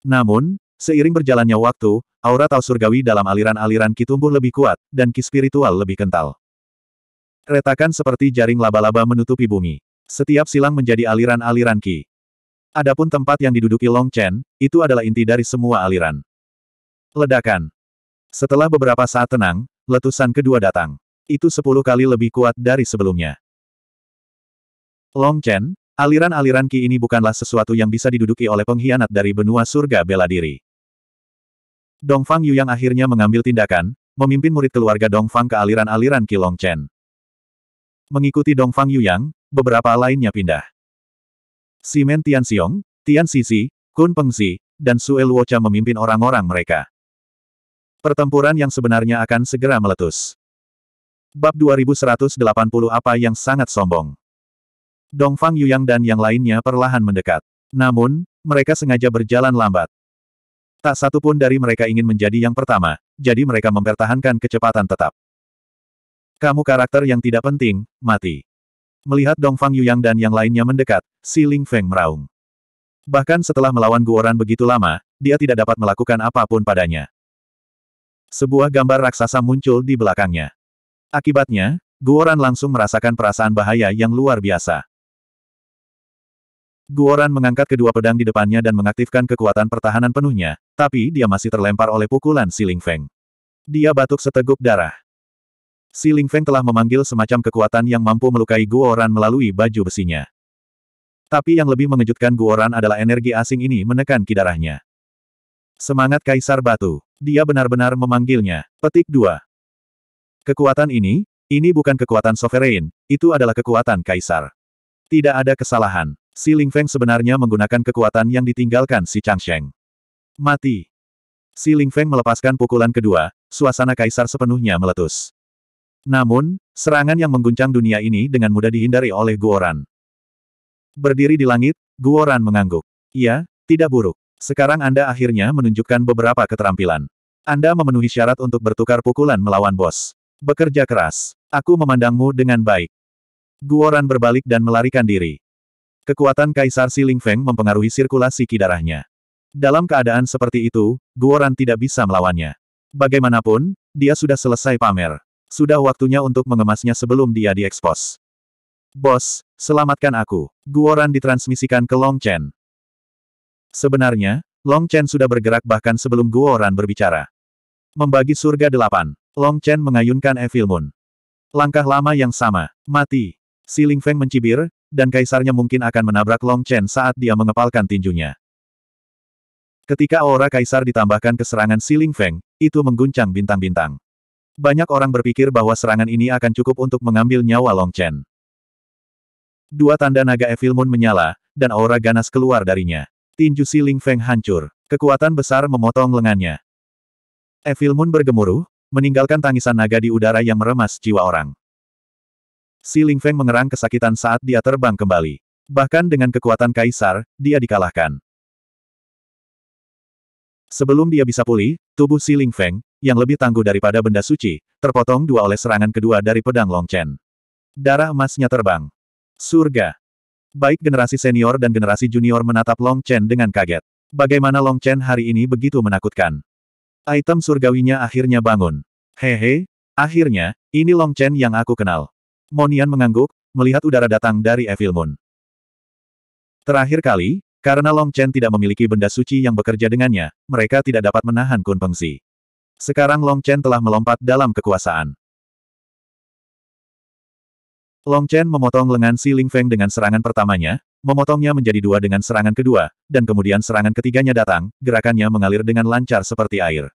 [SPEAKER 1] Namun, seiring berjalannya waktu, aura tau surgawi dalam aliran-aliran ki tumbuh lebih kuat, dan ki spiritual lebih kental. Retakan seperti jaring laba-laba menutupi bumi. Setiap silang menjadi aliran-aliran ki. Adapun tempat yang diduduki Long Chen, itu adalah inti dari semua aliran. Ledakan. Setelah beberapa saat tenang, letusan kedua datang. Itu sepuluh kali lebih kuat dari sebelumnya. Long Chen, aliran-aliran Ki ini bukanlah sesuatu yang bisa diduduki oleh pengkhianat dari benua surga bela diri. Dongfang yang akhirnya mengambil tindakan, memimpin murid keluarga Dongfang ke aliran-aliran Ki Long Chen. Mengikuti Dongfang yang, beberapa lainnya pindah. Si Tianxiong, Tian Sisi, Kun Peng Pengzi, dan Sue Luocha memimpin orang-orang mereka. Pertempuran yang sebenarnya akan segera meletus. Bab 2180 Apa yang sangat sombong Dongfang Yu Yuyang dan yang lainnya perlahan mendekat. Namun, mereka sengaja berjalan lambat. Tak satu pun dari mereka ingin menjadi yang pertama, jadi mereka mempertahankan kecepatan tetap. Kamu karakter yang tidak penting, mati. Melihat Dongfang Yu Yuyang dan yang lainnya mendekat, Si Ling Feng meraung. Bahkan setelah melawan Guoran begitu lama, dia tidak dapat melakukan apapun padanya. Sebuah gambar raksasa muncul di belakangnya. Akibatnya, Guoran langsung merasakan perasaan bahaya yang luar biasa. Guoran mengangkat kedua pedang di depannya dan mengaktifkan kekuatan pertahanan penuhnya, tapi dia masih terlempar oleh pukulan Si Ling Feng. Dia batuk seteguk darah. Si Ling Feng telah memanggil semacam kekuatan yang mampu melukai Guoran melalui baju besinya. Tapi yang lebih mengejutkan Guoran adalah energi asing ini menekan kidarahnya. Semangat Kaisar Batu. Dia benar-benar memanggilnya. Petik 2. Kekuatan ini, ini bukan kekuatan sovereign, itu adalah kekuatan Kaisar. Tidak ada kesalahan. Si Ling Feng sebenarnya menggunakan kekuatan yang ditinggalkan si Chang Sheng. Mati. Si Ling Feng melepaskan pukulan kedua, suasana kaisar sepenuhnya meletus. Namun, serangan yang mengguncang dunia ini dengan mudah dihindari oleh Guoran. Berdiri di langit, Guoran mengangguk. Iya, tidak buruk. Sekarang Anda akhirnya menunjukkan beberapa keterampilan. Anda memenuhi syarat untuk bertukar pukulan melawan bos. Bekerja keras. Aku memandangmu dengan baik. Guoran berbalik dan melarikan diri. Kekuatan Kaisar Si Ling Feng mempengaruhi sirkulasi ki darahnya. Dalam keadaan seperti itu, Guoran tidak bisa melawannya. Bagaimanapun, dia sudah selesai pamer. Sudah waktunya untuk mengemasnya sebelum dia diekspos. Bos, selamatkan aku. Guoran ditransmisikan ke Long Chen. Sebenarnya, Long Chen sudah bergerak bahkan sebelum Guoran berbicara. Membagi surga delapan. Long Chen mengayunkan Evil Moon. Langkah lama yang sama. Mati. Si Ling Feng mencibir, dan kaisarnya mungkin akan menabrak Long Chen saat dia mengepalkan tinjunya. Ketika aura kaisar ditambahkan ke serangan si Ling Feng, itu mengguncang bintang-bintang. Banyak orang berpikir bahwa serangan ini akan cukup untuk mengambil nyawa Long Chen. Dua tanda naga Evil Moon menyala, dan aura ganas keluar darinya. Tinju si Ling Feng hancur. Kekuatan besar memotong lengannya. Evil Moon bergemuruh, meninggalkan tangisan naga di udara yang meremas jiwa orang. Si Ling Feng mengerang kesakitan saat dia terbang kembali. Bahkan dengan kekuatan kaisar, dia dikalahkan. Sebelum dia bisa pulih, tubuh Si Ling Feng, yang lebih tangguh daripada benda suci, terpotong dua oleh serangan kedua dari pedang Long Chen. Darah emasnya terbang. Surga. Baik generasi senior dan generasi junior menatap Long Chen dengan kaget. Bagaimana Long Chen hari ini begitu menakutkan. Item surgawinya akhirnya bangun. Hehe, akhirnya, ini Long Chen yang aku kenal. Monian mengangguk, melihat udara datang dari Evil Moon. Terakhir kali, karena Long Chen tidak memiliki benda suci yang bekerja dengannya, mereka tidak dapat menahan Kun Pengsi. Sekarang Long Chen telah melompat dalam kekuasaan. Long Chen memotong lengan Si Ling Feng dengan serangan pertamanya, memotongnya menjadi dua dengan serangan kedua, dan kemudian serangan ketiganya datang, gerakannya mengalir dengan lancar seperti air.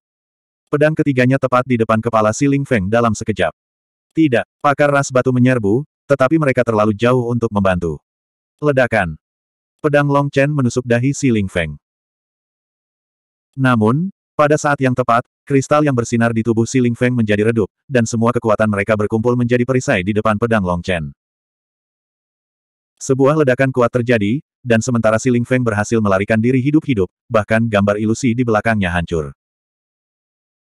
[SPEAKER 1] Pedang ketiganya tepat di depan kepala Si Ling Feng dalam sekejap. Tidak, pakar ras batu menyerbu, tetapi mereka terlalu jauh untuk membantu. Ledakan. Pedang Long Chen menusuk dahi Si Ling Feng. Namun, pada saat yang tepat, kristal yang bersinar di tubuh Si Ling Feng menjadi redup, dan semua kekuatan mereka berkumpul menjadi perisai di depan pedang Long Chen. Sebuah ledakan kuat terjadi, dan sementara Si Ling Feng berhasil melarikan diri hidup-hidup, bahkan gambar ilusi di belakangnya hancur.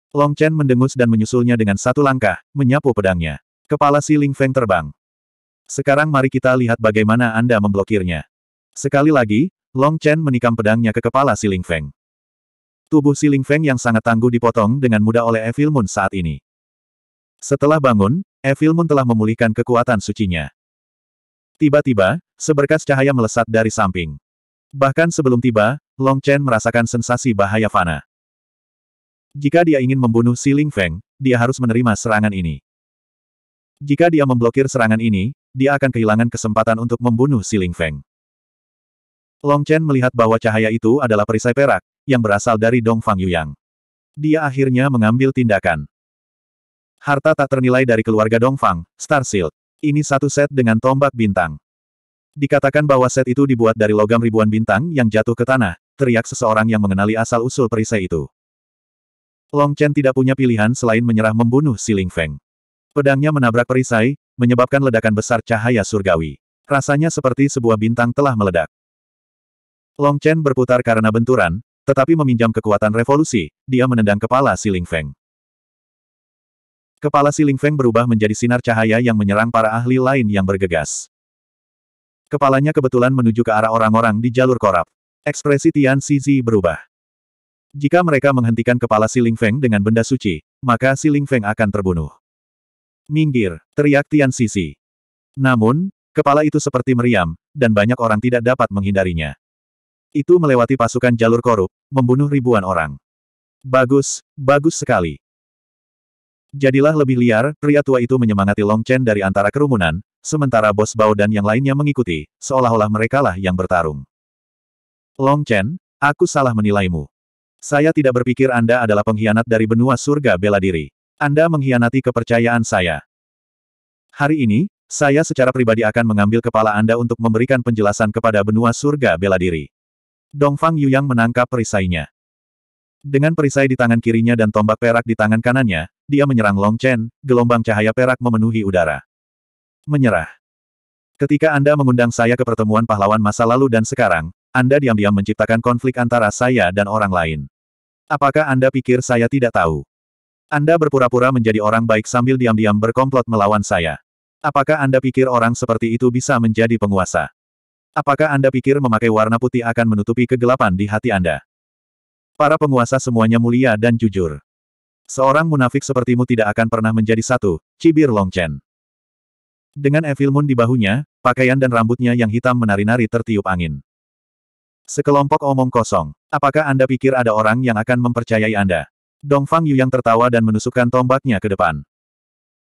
[SPEAKER 1] Long Chen mendengus dan menyusulnya dengan satu langkah, menyapu pedangnya. Kepala si Ling Feng terbang. Sekarang mari kita lihat bagaimana Anda memblokirnya. Sekali lagi, Long Chen menikam pedangnya ke kepala si Ling Feng. Tubuh si Ling Feng yang sangat tangguh dipotong dengan mudah oleh Evil Moon saat ini. Setelah bangun, Evil Moon telah memulihkan kekuatan sucinya. Tiba-tiba, seberkas cahaya melesat dari samping. Bahkan sebelum tiba, Long Chen merasakan sensasi bahaya fana. Jika dia ingin membunuh Si Ling Feng, dia harus menerima serangan ini. Jika dia memblokir serangan ini, dia akan kehilangan kesempatan untuk membunuh Si Ling Feng. Long Chen melihat bahwa cahaya itu adalah perisai perak, yang berasal dari Dong Fang Yuyang. Dia akhirnya mengambil tindakan. Harta tak ternilai dari keluarga Dong Fang, Star Shield. Ini satu set dengan tombak bintang. Dikatakan bahwa set itu dibuat dari logam ribuan bintang yang jatuh ke tanah, teriak seseorang yang mengenali asal-usul perisai itu. Long Chen tidak punya pilihan selain menyerah membunuh si Ling Feng. Pedangnya menabrak perisai, menyebabkan ledakan besar cahaya surgawi. Rasanya seperti sebuah bintang telah meledak. Long Chen berputar karena benturan, tetapi meminjam kekuatan revolusi, dia menendang kepala si Ling Feng. Kepala si Ling Feng berubah menjadi sinar cahaya yang menyerang para ahli lain yang bergegas. Kepalanya kebetulan menuju ke arah orang-orang di jalur korap. Ekspresi Tian Xizi berubah. Jika mereka menghentikan kepala Si Ling Feng dengan benda suci, maka Si Ling Feng akan terbunuh. Minggir, teriak Tian Sisi. Namun, kepala itu seperti meriam, dan banyak orang tidak dapat menghindarinya. Itu melewati pasukan jalur korup, membunuh ribuan orang. Bagus, bagus sekali. Jadilah lebih liar, pria tua itu menyemangati Long Chen dari antara kerumunan, sementara Bos Bao dan yang lainnya mengikuti, seolah-olah merekalah yang bertarung. Long Chen, aku salah menilaimu. Saya tidak berpikir Anda adalah pengkhianat dari benua surga bela diri. Anda mengkhianati kepercayaan saya. Hari ini, saya secara pribadi akan mengambil kepala Anda untuk memberikan penjelasan kepada benua surga bela diri. Dongfang Yuyang menangkap perisainya. Dengan perisai di tangan kirinya dan tombak perak di tangan kanannya, dia menyerang Long Chen, gelombang cahaya perak memenuhi udara. Menyerah. Ketika Anda mengundang saya ke pertemuan pahlawan masa lalu dan sekarang, anda diam-diam menciptakan konflik antara saya dan orang lain. Apakah Anda pikir saya tidak tahu? Anda berpura-pura menjadi orang baik sambil diam-diam berkomplot melawan saya. Apakah Anda pikir orang seperti itu bisa menjadi penguasa? Apakah Anda pikir memakai warna putih akan menutupi kegelapan di hati Anda? Para penguasa semuanya mulia dan jujur. Seorang munafik sepertimu tidak akan pernah menjadi satu, cibir Longchen. Dengan Evil Moon di bahunya, pakaian dan rambutnya yang hitam menari-nari tertiup angin. Sekelompok omong kosong. Apakah Anda pikir ada orang yang akan mempercayai Anda? Dong Fang yang tertawa dan menusukkan tombaknya ke depan.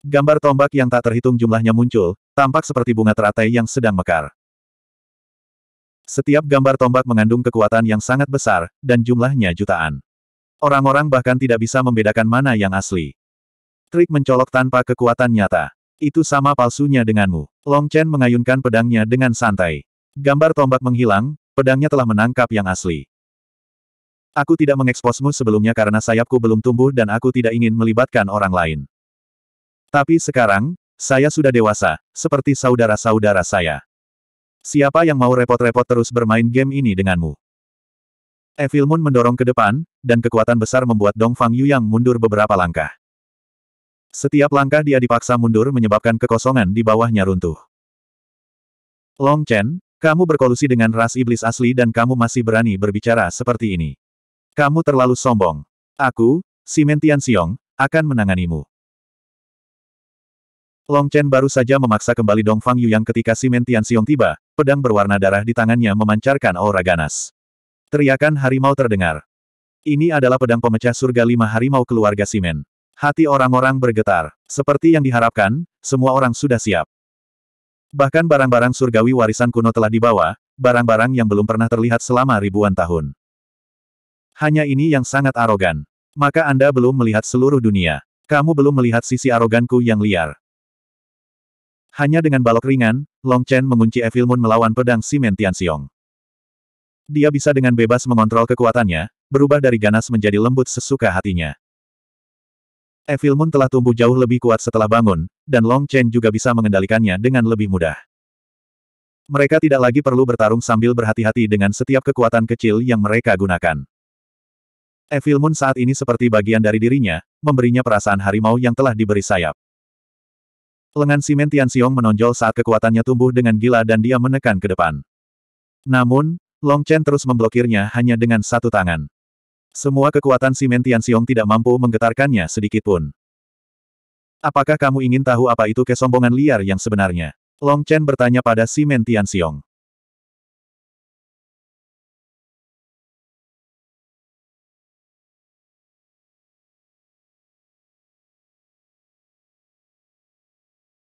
[SPEAKER 1] Gambar tombak yang tak terhitung jumlahnya muncul, tampak seperti bunga teratai yang sedang mekar. Setiap gambar tombak mengandung kekuatan yang sangat besar, dan jumlahnya jutaan. Orang-orang bahkan tidak bisa membedakan mana yang asli. Trik mencolok tanpa kekuatan nyata. Itu sama palsunya denganmu. Long Chen mengayunkan pedangnya dengan santai. Gambar tombak menghilang, Pedangnya telah menangkap yang asli. Aku tidak mengeksposmu sebelumnya karena sayapku belum tumbuh dan aku tidak ingin melibatkan orang lain. Tapi sekarang, saya sudah dewasa, seperti saudara-saudara saya. Siapa yang mau repot-repot terus bermain game ini denganmu? Evil Moon mendorong ke depan, dan kekuatan besar membuat Dong Fang yang mundur beberapa langkah. Setiap langkah dia dipaksa mundur menyebabkan kekosongan di bawahnya runtuh. Long Chen, kamu berkolusi dengan ras iblis asli dan kamu masih berani berbicara seperti ini. Kamu terlalu sombong. Aku, Simen Tianxiong, akan menanganimu. Long Chen baru saja memaksa kembali Dong Fang Yu yang ketika Simen Tianxiong tiba, pedang berwarna darah di tangannya memancarkan aura ganas. Teriakan harimau terdengar. Ini adalah pedang pemecah surga lima harimau keluarga Simen. Hati orang-orang bergetar. Seperti yang diharapkan, semua orang sudah siap. Bahkan barang-barang surgawi warisan kuno telah dibawa, barang-barang yang belum pernah terlihat selama ribuan tahun. Hanya ini yang sangat arogan. Maka Anda belum melihat seluruh dunia. Kamu belum melihat sisi aroganku yang liar. Hanya dengan balok ringan, Long Chen mengunci Evil Moon melawan pedang Simen Tianxiong. Dia bisa dengan bebas mengontrol kekuatannya, berubah dari ganas menjadi lembut sesuka hatinya. Evil Moon telah tumbuh jauh lebih kuat setelah bangun, dan Long Chen juga bisa mengendalikannya dengan lebih mudah. Mereka tidak lagi perlu bertarung sambil berhati-hati dengan setiap kekuatan kecil yang mereka gunakan. Evil Moon saat ini seperti bagian dari dirinya, memberinya perasaan harimau yang telah diberi sayap. Lengan Simen Xiong menonjol saat kekuatannya tumbuh dengan gila dan dia menekan ke depan. Namun, Long Chen terus memblokirnya hanya dengan satu tangan. Semua kekuatan Simen Tianxiong tidak mampu menggetarkannya sedikitpun. Apakah kamu ingin tahu apa itu kesombongan liar yang sebenarnya? Long Chen bertanya pada Simen Tianxiong.